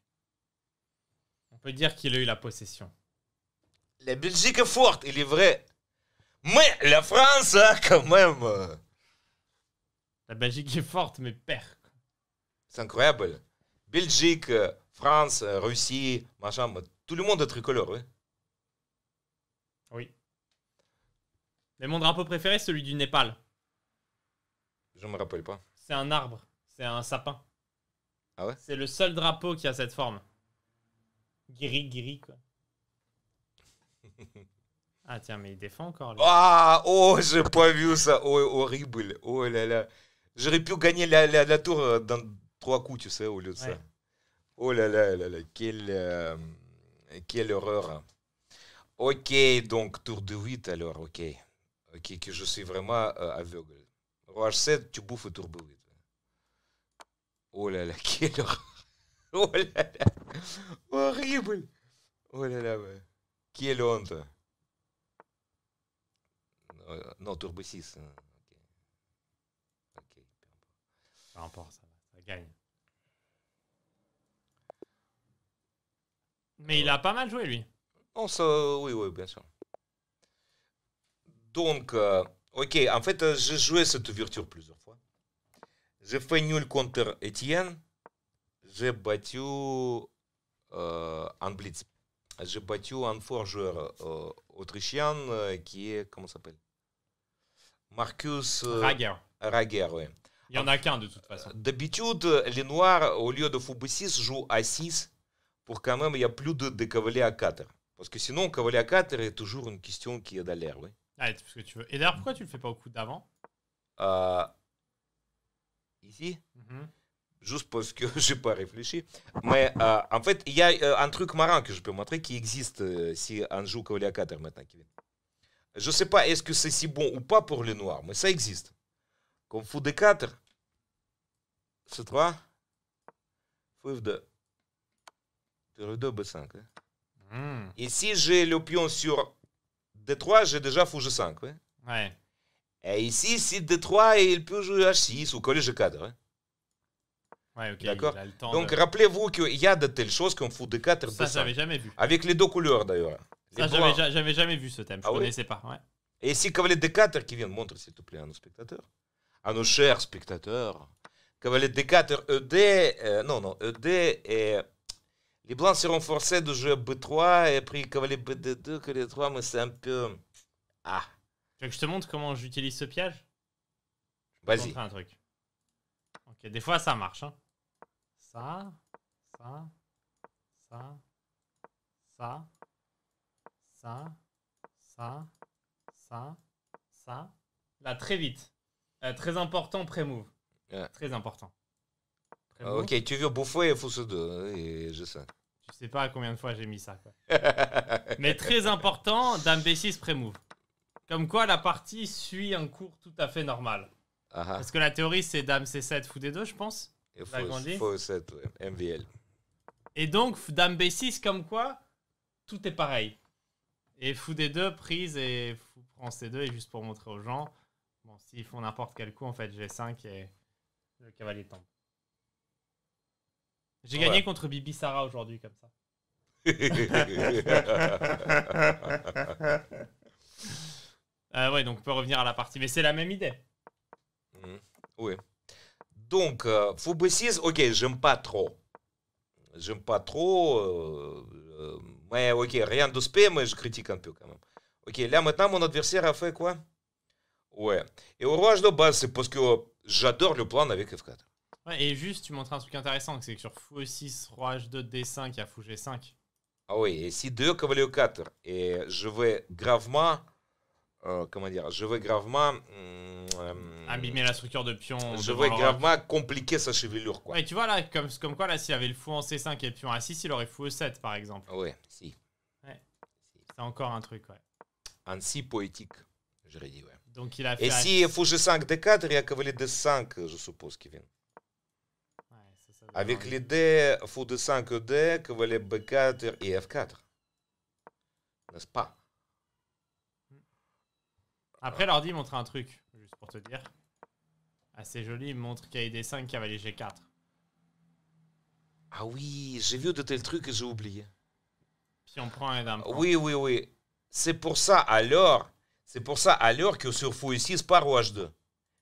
On peut dire qu'il a eu la possession. La Belgique est forte, il est vrai. Mais la France, quand même. Euh, la Belgique est forte, mais perd. C'est incroyable. Belgique, euh, France, euh, Russie, machin, bah, tout le monde est tricolore. Mais mon drapeau préféré, c'est celui du Népal. Je me rappelle pas. C'est un arbre, c'est un sapin. Ah ouais C'est le seul drapeau qui a cette forme. Gris, gris, quoi. ah tiens, mais il défend encore. Ah, oh, j'ai pas vu ça. Oh, horrible. Oh là là. J'aurais pu gagner la, la, la, tour euh, dans trois coups, tu sais, au lieu de ça. Oh là là là là. Quelle, euh, quelle horreur. Ok, donc tour de 8 alors, ok que je suis vraiment aveugle. Roche 7, tu bouffes turbulite. Oh là là, quelle horreur. Oh là là. Horrible. Oh là là. ouais. Quelle honte. Non, non Turbo 6. Ok. Ok. ça ça, ça gagne. Mais il a pas mal joué, lui. Oui, oui, bien sûr. Donc, euh, ok, en fait, euh, j'ai joué cette ouverture plusieurs fois. J'ai fait nul contre Etienne. J'ai battu un euh, blitz. J'ai battu un fort joueur autrichien qui est, comment s'appelle Marcus Rager. Rager, oui. Il n'y en a qu'un de toute façon. D'habitude, les Noirs, au lieu de FB6, jouent à 6 pour quand même, il n'y a plus de, de à 4. Parce que sinon, cavalier à 4 est toujours une question qui est à Oui. Allez, ah, ce que tu veux. Et d'ailleurs, pourquoi tu le fais pas au coup d'avant euh, Ici mhm. Juste parce que j'ai pas réfléchi. Mais euh, en fait, il y a euh, un truc marrant que je peux montrer qui existe si on joue Kolia 4 maintenant, Kevin. Je sais pas est-ce que c'est si bon ou pas pour les noirs, mais ça existe. Comme fou de 4, c'est 3, fou de 2, B5. Hein. Mm. Et si j'ai le pion sur Détroit, j'ai déjà fou G5. Ouais. ouais. Et ici, si Détroit, il peut jouer H6 ou coller G4. Hein. Ouais. a okay, D'accord. Donc rappelez-vous qu'il y a de telles choses qu'on fout D4 Ça, n'avais jamais vu. Avec les deux couleurs d'ailleurs. Ça, j'avais jamais vu ce thème. Je ne ah, connaissais pas. Ouais. Et ici, cavalier D4 qui vient, montre s'il te plaît à nos spectateurs. À nos chers spectateurs. Cavalier D4, ED, euh, non, non, ED et les blancs seront forcés de jouer B3 et après cavalier B2, les 3, mais c'est un peu. Ah. Tu veux que je te montre comment j'utilise ce piège Vas-y. un truc. Ok, des fois ça marche. Hein. Ça, ça, ça, ça, ça, ça, ça, ça. Là, très vite. Euh, très important pré-move. Très important. Ah, ok, tu veux bouffer et foutre deux, et je sais. Je sais pas combien de fois j'ai mis ça. Mais très important, Dame B6 pré-move. Comme quoi, la partie suit un cours tout à fait normal. Ah, ah. Parce que la théorie, c'est Dame C7, Fou D2, je pense. Et Fou 7 MVL. Et donc, Dame B6, comme quoi, tout est pareil. Et Fou D2, prise, et Fou prend C2, et juste pour montrer aux gens, bon, s'ils font n'importe quel coup, en fait, j'ai 5 et le cavalier tombe. J'ai gagné contre Bibi Sarah aujourd'hui, comme ça. oui ah ouais, donc on peut revenir à la partie. Mais c'est la même idée. Mmh. Oui. Donc, euh, 6 ok, j'aime pas trop. J'aime pas trop. mais euh, euh, ok, rien de spé, mais je critique un peu quand même. Ok, là maintenant, mon adversaire a fait quoi Ouais. Et au roi de base, c'est parce que j'adore le plan avec F4 et juste, tu montres un truc intéressant, c'est que sur Fou 6, Roi H2, D5, il y a Fou G5. Ah oui, et si 2 cavalier 4 Et je vais gravement. Euh, comment dire Je vais gravement. Hum, Abîmer la structure de pion. Je vais gravement compliquer sa chevelure. Quoi. Et tu vois là, comme, quoi là, s'il avait le fou en C5 et le pion A6, il aurait fou E7 par exemple. Ah oui, si. Ouais. si. C'est encore un truc, ouais. Un si poétique, j'aurais dit, ouais. Donc il a Et si fou G5 D4, il y a cavalier D5, je suppose, Kevin avec les dés 5 d valaient B4 et F4. N'est-ce pas Après, l'ordi montre un truc, juste pour te dire. Assez joli, il montre qu'il y a 5 cavalier G4. Ah oui, j'ai vu de tels trucs et j'ai oublié. Si on prend un dame. Oui, oui, oui. C'est pour ça, alors, c'est pour ça, alors que sur fou 6 par H2.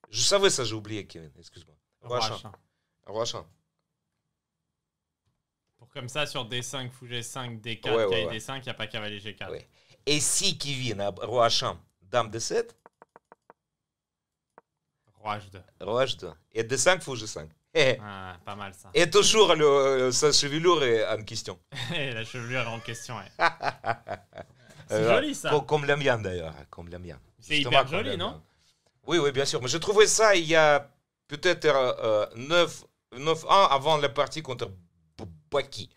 Je savais ça, j'ai oublié, Kevin, excuse-moi. Roi Roi comme ça sur D5, fou G5, D4, ouais, D5, il n'y a pas cavalier G4. Et si Kevin, hein, roi H1, dame D7. Roi H2. Roi 2 Et D5, fou G5. Ah, pas mal ça. Et toujours le, euh, sa chevelure est en question. la chevelure est en question, C'est euh, joli ça. Comme la mienne d'ailleurs. Hein, comme la mienne. C'est hyper joli, non Oui, oui, bien sûr. Mais j'ai trouvé ça il y a peut-être 9, euh, ans avant la partie contre qui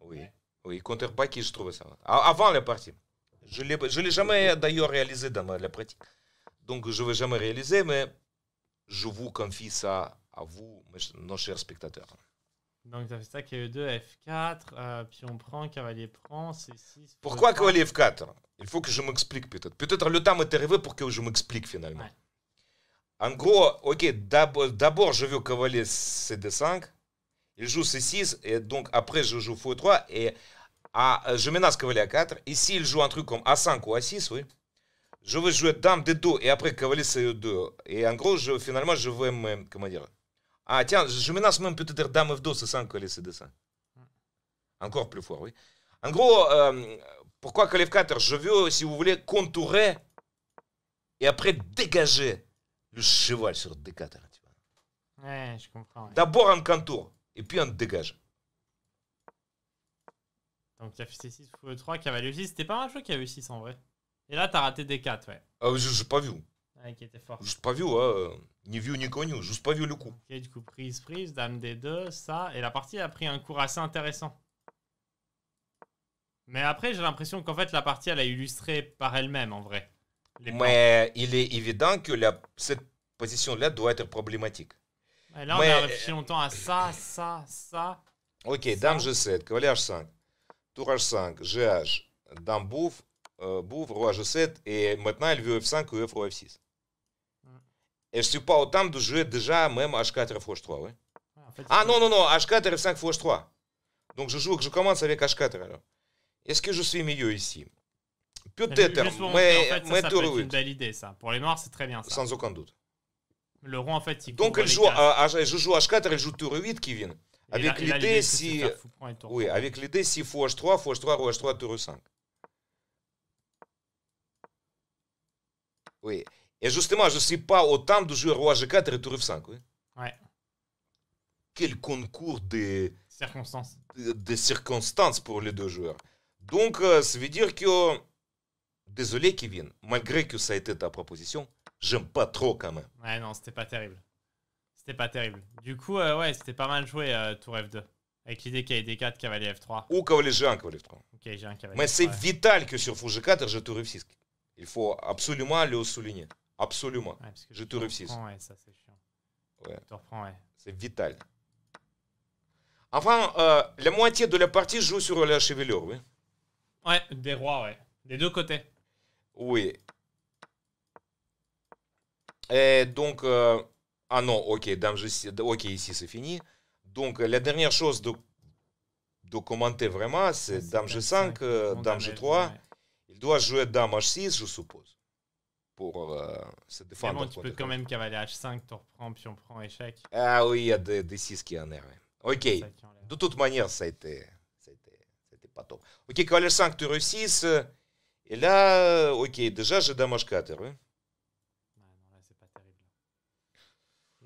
Oui. Oui, contre Baki, je trouve ça. Avant la partie. Je ne l'ai jamais d'ailleurs réalisé dans la pratique. Donc, je ne vais jamais réaliser, mais je vous confie ça à vous, nos chers spectateurs. Donc, ça fait ça, eu 2 F4, euh, puis on prend, cavalier prend, C6. Pourquoi cavalier F4 Il faut que je m'explique peut-être. Peut-être le temps est arrivé pour que je m'explique finalement. En gros, ok, d'abord je veux cavalier CD5, il joue C6, et donc après je joue f 3 et euh, je menace cavalier A4. Ici, il joue un truc comme A5 ou A6, oui. Je veux jouer dame D2 et après cavalier C2. Et en gros, je, finalement, je veux même, Comment dire Ah, tiens, je menace même peut-être dame F2, C5, cavalier c 5 Encore plus fort, oui. En gros, euh, pourquoi cavalier F4 Je veux, si vous voulez, contourer et après dégager le cheval sur D4. Ouais, je comprends. D'abord un contour et puis te dégage. Donc y a fait 6 x 3, qui avait eu 6. C'était pas un jeu qui a eu 6 en vrai. Et là, t'as raté d 4, ouais. Ah, je, je pas vu. Ouais, qui était fort. Je pas vu, hein. Ni vu, ni connu. Je pas vu le coup. Ok, du coup, prise, prise, dame D2, ça. Et la partie a pris un cours assez intéressant. Mais après, j'ai l'impression qu'en fait, la partie, elle a illustré par elle-même, en vrai. Mais il est évident que cette position-là doit être problématique. Euh, là, on a euh, réfléchi longtemps à ça, ça, ça. Ok, dame G7, cavalier H5, tour H5, GH, dame bouffe, euh, bouffe, roi G7, et maintenant elle veut F5 ou F 6 Et je suis pas temps de jouer déjà même H4 F 3 Ah, ah non, non, non, H4 F5 F 3 Donc je joue, je commence avec H4 Est-ce que je suis mieux ici Peut-être, mais, en fait, ça, une belle idée, ça. Pour les noirs, c'est très bien ça. Sans aucun doute. Le il Donc je joue, joue H4, je joue tour 8, Kevin. Avec l'idée, si. Oui, avec l'idée, si fou H3, fou H3, roi H3, tour 5 Oui. Et justement, je ne suis pas autant de jouer roi G4 et tour 5 Oui. Quel concours de circonstances. Des, circonstances pour les deux joueurs. Donc, euh, ça veut dire que. Désolé, Kevin, malgré que ça a été ta proposition, j'aime pas trop quand même. Ouais, non, c'était pas terrible. C'était pas terrible. Du coup, euh, ouais, c'était pas mal joué, euh, Tour F2. Avec l'idée qu'il y ait D4, cavalier F3. Ou cavalier G1, cavalier F3. Ok, G1, cavalier Mais c'est vital que sur fou G4, je tour F6. Il faut absolument le souligner. Absolument. je tour F6. Ouais, ça c'est chiant. Ouais. ouais. C'est vital. Enfin, euh, la moitié de la partie joue sur la chevelure, oui. Ouais, des rois, ouais. Des deux côtés. Oui. Et э, donc, ah non, ok, dame G6, ok, ici c'est fini. Donc, la dernière chose de, commenter vraiment, c'est dame G5, euh, dame G3. Il doit jouer dame H6, je suppose, pour euh, se défendre. contre... tu peux quand même Cavalier H5, tu reprends, puis on prend échec. Ah oui, il y a des, des 6 qui énervent. Ok, de toute manière, ça a été, ça pas top. Ok, cavalier 5, tu réussis. Et là, euh, ok, déjà j'ai dame H4.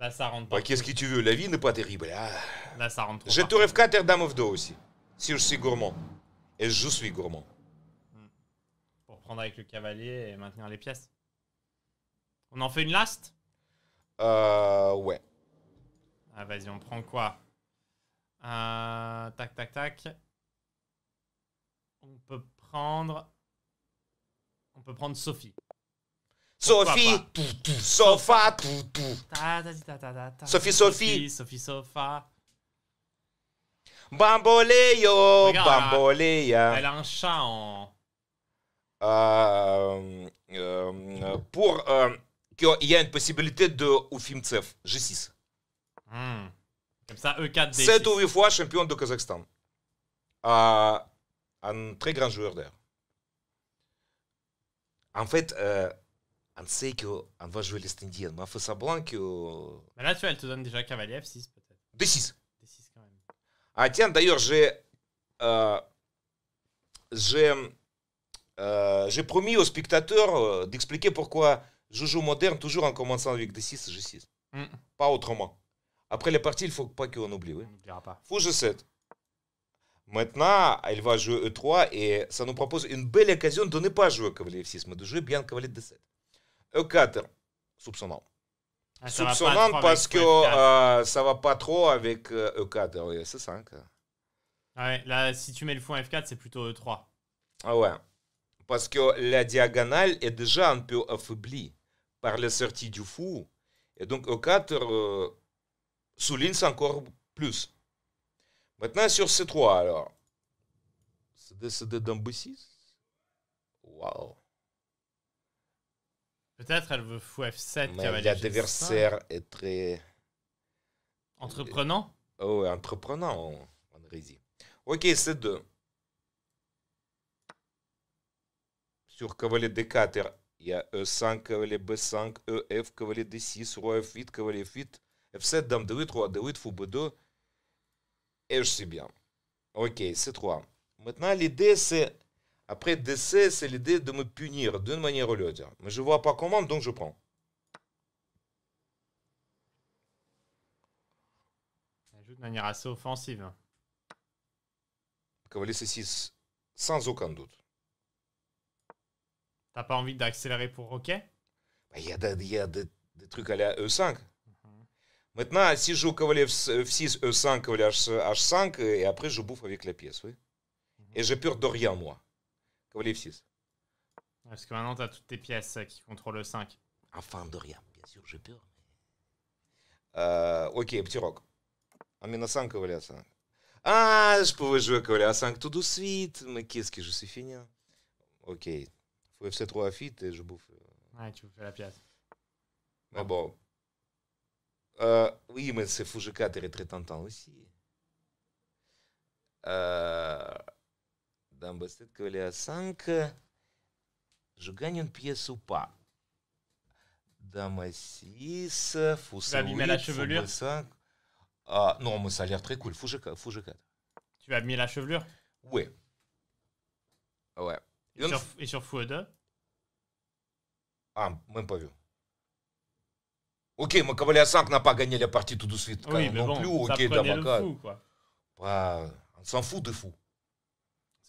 Là, ça rentre pas. Bah, qu'est-ce que tu veux La vie n'est pas terrible. Ah. Là, ça rentre pas. Je te rêve 4 Dame of aussi. Si je suis gourmand. Et je suis gourmand. Hmm. Pour prendre avec le cavalier et maintenir les pièces. On en fait une last Euh. Ouais. Ah, vas-y, on prend quoi euh, Tac, tac, tac. On peut prendre. On peut prendre Sophie. Sophie, tout, tout, Sofa, tout, tout. Sophie, Sophie. Sophie, Sofa. Bamboléo, bamboléa. Elle en chante. Euh, euh, pour euh, qu'il y ait une possibilité de Ufimtsev, G6. Mm. Comme ça, E4, d 7 8 fois champion de Kazakhstan. Euh, un très grand joueur d'air. En fait, euh, sait qu'on va jouer l'Est Indien. Mais Casablanca. Mais là, tu vois, elle te donne déjà cavalier F6, peut-être. D6. D6 quand même. Ah, tiens, d'ailleurs, j'ai. Euh, j'ai. Euh, promis aux spectateurs euh, d'expliquer pourquoi je joue moderne toujours en commençant avec D6 et G6. Pas autrement. Après les parties, il ne faut pas qu'on oublie. Oui. On n'oubliera pas. Fou G7. Maintenant, elle va jouer E3 et ça nous propose une belle occasion de ne pas jouer cavalier F6, mais de jouer bien cavalier D7. E4, soupçonnant. Ah, soupçonnant parce que ça euh, ça va pas trop avec E4 et C5. là, si tu mets le fond F4, c'est plutôt E3. Euh, ah ouais. Parce que la diagonale est déjà un peu affaiblie par la sortie du fou. Et donc E4 euh, souligne encore plus. Maintenant, sur C3, alors. C'est cd Waouh Peut-être elle veut fou F7 Mais L'adversaire est très. Entreprenant Oh, entreprenant en Ok, c'est 2 Sur cavalier D4, il y a E5, cavalier B5, EF, cavalier e, D6, roi F8, cavalier F8, F7, dame D8, roi D8, fou B2. Et je sais bien. Ok, c'est 3 Maintenant, l'idée, c'est après, décès, c'est l'idée de me punir d'une manière ou l'autre. Mais je ne vois pas comment, donc je prends. Ajoute joue de manière assez offensive. Cavalier C6, sans aucun doute. T'as pas envie d'accélérer pour roquet? Bah, il y a, des trucs à la E5. Mhm. Maintenant, si je joue cavalier F6, E5, cavalier H, 5 et après je bouffe avec la pièce, oui. Mhm. Et je peur de rien, moi. Cavalier-F6. Parce que maintenant, tu as toutes tes pièces euh, qui contrôlent le 5. Enfin, de rien, bien sûr, j'ai peur. Euh, ok, petit rock. En minus 5, cavalier à 5. Ah, je pouvais jouer cavalier à 5 tout de suite, mais qu'est-ce que je suis fini. Ok. Faut FC3 à fit et je bouffe. Ouais, tu fais la pièce. Mais bon. Euh, oui, mais c'est fou, 4 est très tentant aussi. Euh que d'Ambassadeur 5, je gagne une pièce ou pas Dame à 6, fou 5. Tu vas la chevelure 5. non, mais ça ah a l'air très cool. Fou G4. Fou G4. Tu vas abîmer la chevelure Oui. Ouais. Et, sur, et sur fou 2 Ah, même pas vu. Ok, mais cavalier à 5 n'a pas gagné la partie tout de suite. Oui, mais non bon, plus. Ok, dame à 4. on s'en fout de fou.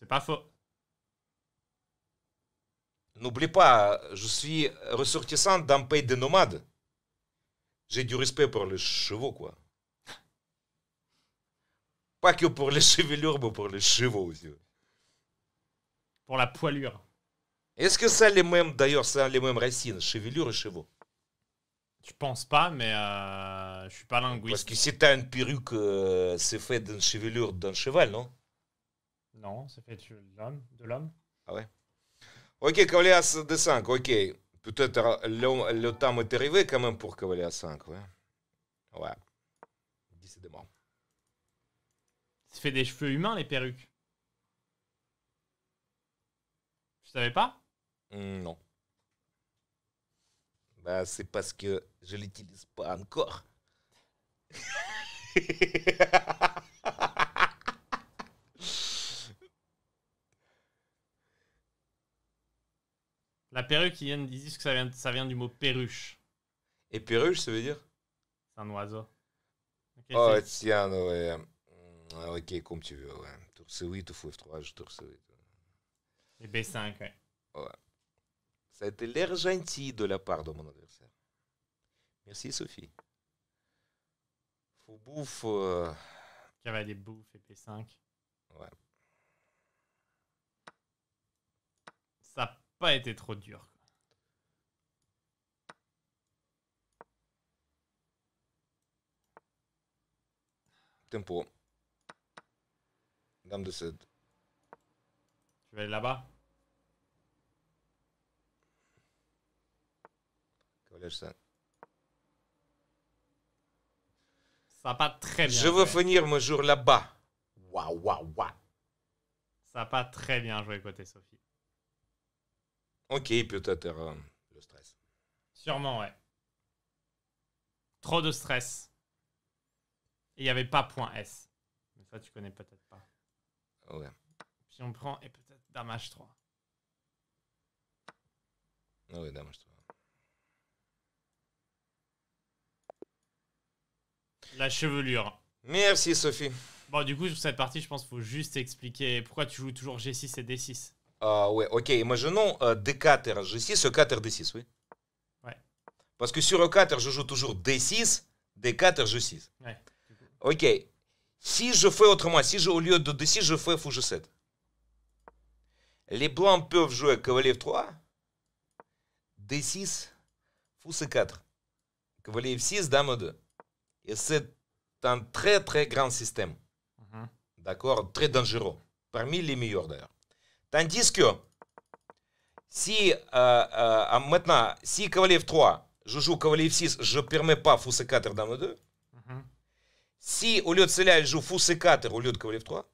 C'est pas faux. N'oublie pas, je suis ressortissant d'un pays de nomades. J'ai du respect pour les chevaux, quoi. Pas que pour les chevelures, mais pour les chevaux aussi. Pour la poilure. Est-ce que ça les mêmes, d'ailleurs, ça les mêmes racines, chevelure et chevaux Je pense pas, mais euh, je suis pas linguiste. Parce que si t'as une perruque, euh, c'est fait d'une chevelure d'un cheval, non non, c'est fait de l'homme. Ah ouais Ok, cavalier 5, ok. Peut-être le, le, temps est arrivé quand même pour cavalier à 5, ouais. Ouais. Décidément. Ça fait des cheveux humains, les perruques. Tu savais pas hmm, Non. Bah, c'est parce que je l'utilise pas encore. La perruque, ils, viennent, ils disent que ça vient, du mot perruche. Et perruche, ça veut dire C'est un oiseau. oh, tiens, ouais. Mm, ah, ok, comme tu veux, ouais. 8 tu f 3 je C8. Et B5, ouais. Ça a été l'air gentil de la part de mon adversaire. Merci, Sophie. Faut bouffe. Euh... Cavalier bouffe et B5. Ouais. pas été trop dur. Tempo. Dame de sud Je vais là-bas. Ça va pas très bien. Je veux finir mon jour là-bas. Waouh, waouh, waouh. Ça pas très bien joué côté Sophie. Ok, peut-être le stress. Sûrement, ouais. Trop de stress. il n'y avait pas point S. Mais ça, tu connais peut-être pas. Ah ouais. Puis on prend, et peut-être Damage 3. Ah ouais, Damage 3. La chevelure. Merci, Sophie. Bon, du coup, sur cette partie, je pense qu'il faut juste expliquer pourquoi tu joues toujours G6 et D6. Ah ouais, ok. Imaginons D4 g 6 E4 D6, oui. Ouais. Parce que sur E4, je joue toujours D6, D4 g 6 Ouais. Ok. Si je fais autrement, si au lieu de D6, je fais g 7 Les blancs peuvent jouer cavalier 3 D6, fou 4 Cavalier 6 dame 2 Et c'est un très très grand système. Mm-hmm. D'accord Très dangereux. Parmi les meilleurs d'ailleurs. Tandis si euh, euh, maintenant, si cavalier F3, je joue cavalier F6, je ne permets pas fou C4 dame 2. Mm -hmm. Si au lieu de cela, je joue fou C4 au lieu de cavalier F3,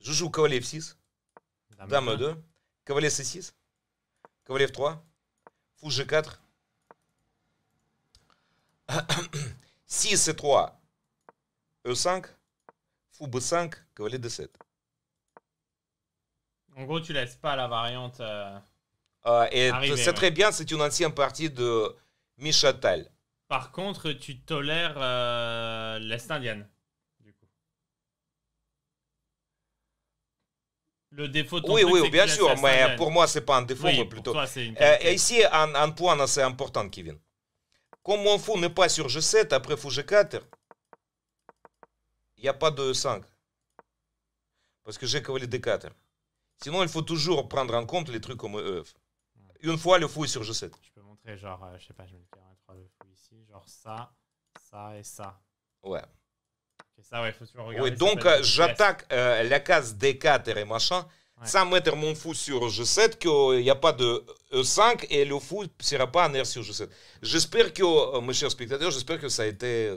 je joue cavalier F6, dame, dame 2, cavalier C6, cavalier F3, fou G4. si C3, E5, fou B5, cavalier D7. En gros, tu laisses pas la variante. Euh, et c'est très bien, c'est une ancienne partie de Michatel. Par contre, tu tolères euh, l'Est indienne. Du coup. Le défaut de ton Oui, oui, bien sûr, mais pour moi, c'est pas un défaut, plutôt. et euh, ici, un, point assez important, Kevin. Comme mon fou n'est pas sur G7 après fou G4, il n'y a pas de 5. Parce que j'ai cavalier D4. Sinon, il faut toujours prendre en compte les trucs comme EF. Euh, euh, une fois, le fou sur G7. Je peux montrer, genre, euh, je sais pas, je vais faire un 3 de fou ici, genre ça, ça et ça. Ouais. ça, ouais, faut toujours regarder. Ouais, donc, euh, j'attaque la case D4 et machin, sans mettre mon fou sur G7, qu'il n'y a pas de E5 et le fou ne sera pas en R sur G7. J'espère que, mes chers spectateurs, j'espère que ça a été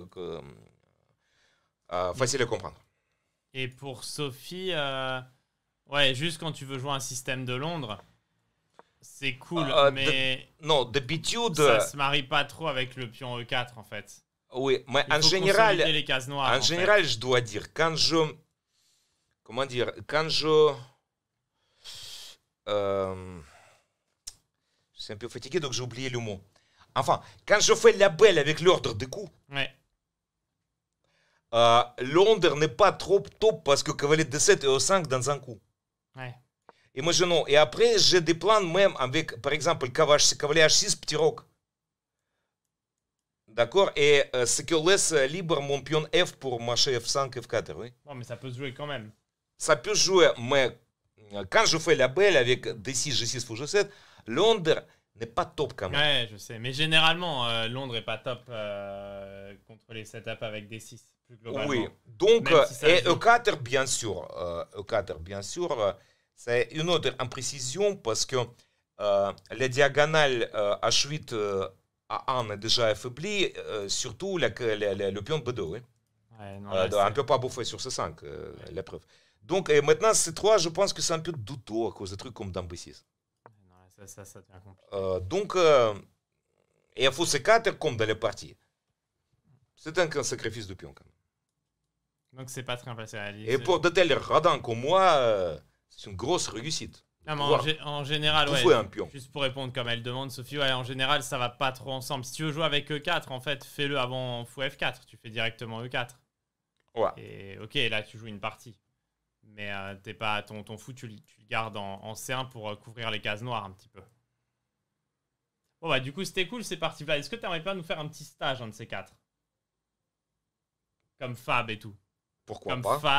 facile à comprendre. Et pour Sophie. Ouais, juste quand tu veux jouer un système de Londres, c'est cool, euh, mais. Non, d'habitude. Ça euh, se marie pas trop avec le pion E4, en fait. Oui, mais en général. cases noires, en, général, je dois dire, quand je. Comment dire Quand je. Euh... Je suis un peu fatigué, donc j'ai oublié le mot. Enfin, quand je fais la belle avec l'ordre des coups. Ouais. Euh, Londres n'est pas trop top parce que cavalier D7 et E5 dans un coup. Ouais. Et après, j'ai des plans même avec, par exemple, le cavalier h 6 petit roc. D'accord Et euh, ce que laisse libre mon pion F pour marcher F5, F4, oui. Non, mais ça peut jouer quand même. Ça peut jouer, mais euh, quand je fais la belle avec D6, G6, Fou, G7, Londres n'est pas top quand même. Ouais, je sais. Mais généralement, euh, Londres n'est pas top euh, contre les setups avec des 6 plus globalement. Oui, donc, et E4, bien sûr. E4, euh, bien sûr, c'est une autre imprécision parce que la diagonale H8 à 1 est déjà affaiblie, surtout la, le pion B2. on ne peut pas bouffer sur C5, l'épreuve la preuve. Donc, et maintenant, C3, je pense que c'est un peu douteux à cause de trucs comme dans ça, ça, ça euh, donc, il faut se 4 comme dans les parties. C'est un sacrifice de pion, quand même. Donc, c'est pas très facile Et pour de tels radins comme moi, euh, c'est une grosse réussite. en, général, ouais, un pion. juste pour répondre comme elle demande, Sophie, ouais, en général, ça va pas trop ensemble. Si tu veux jouer avec E4, en fait, fais-le avant fou F4. Tu fais directement E4. Ouais. Et ok, là, tu joues une partie. Mais euh, t'es pas, ton, ton fou, tu, le gardes en, C1 pour euh, couvrir les cases noires un petit peu. Bon, bah, du coup, c'était cool, c'est parti. Bah, est-ce que t'aimerais pas nous faire un petit stage, un de ces quatre Comme Fab et tout. Pourquoi pas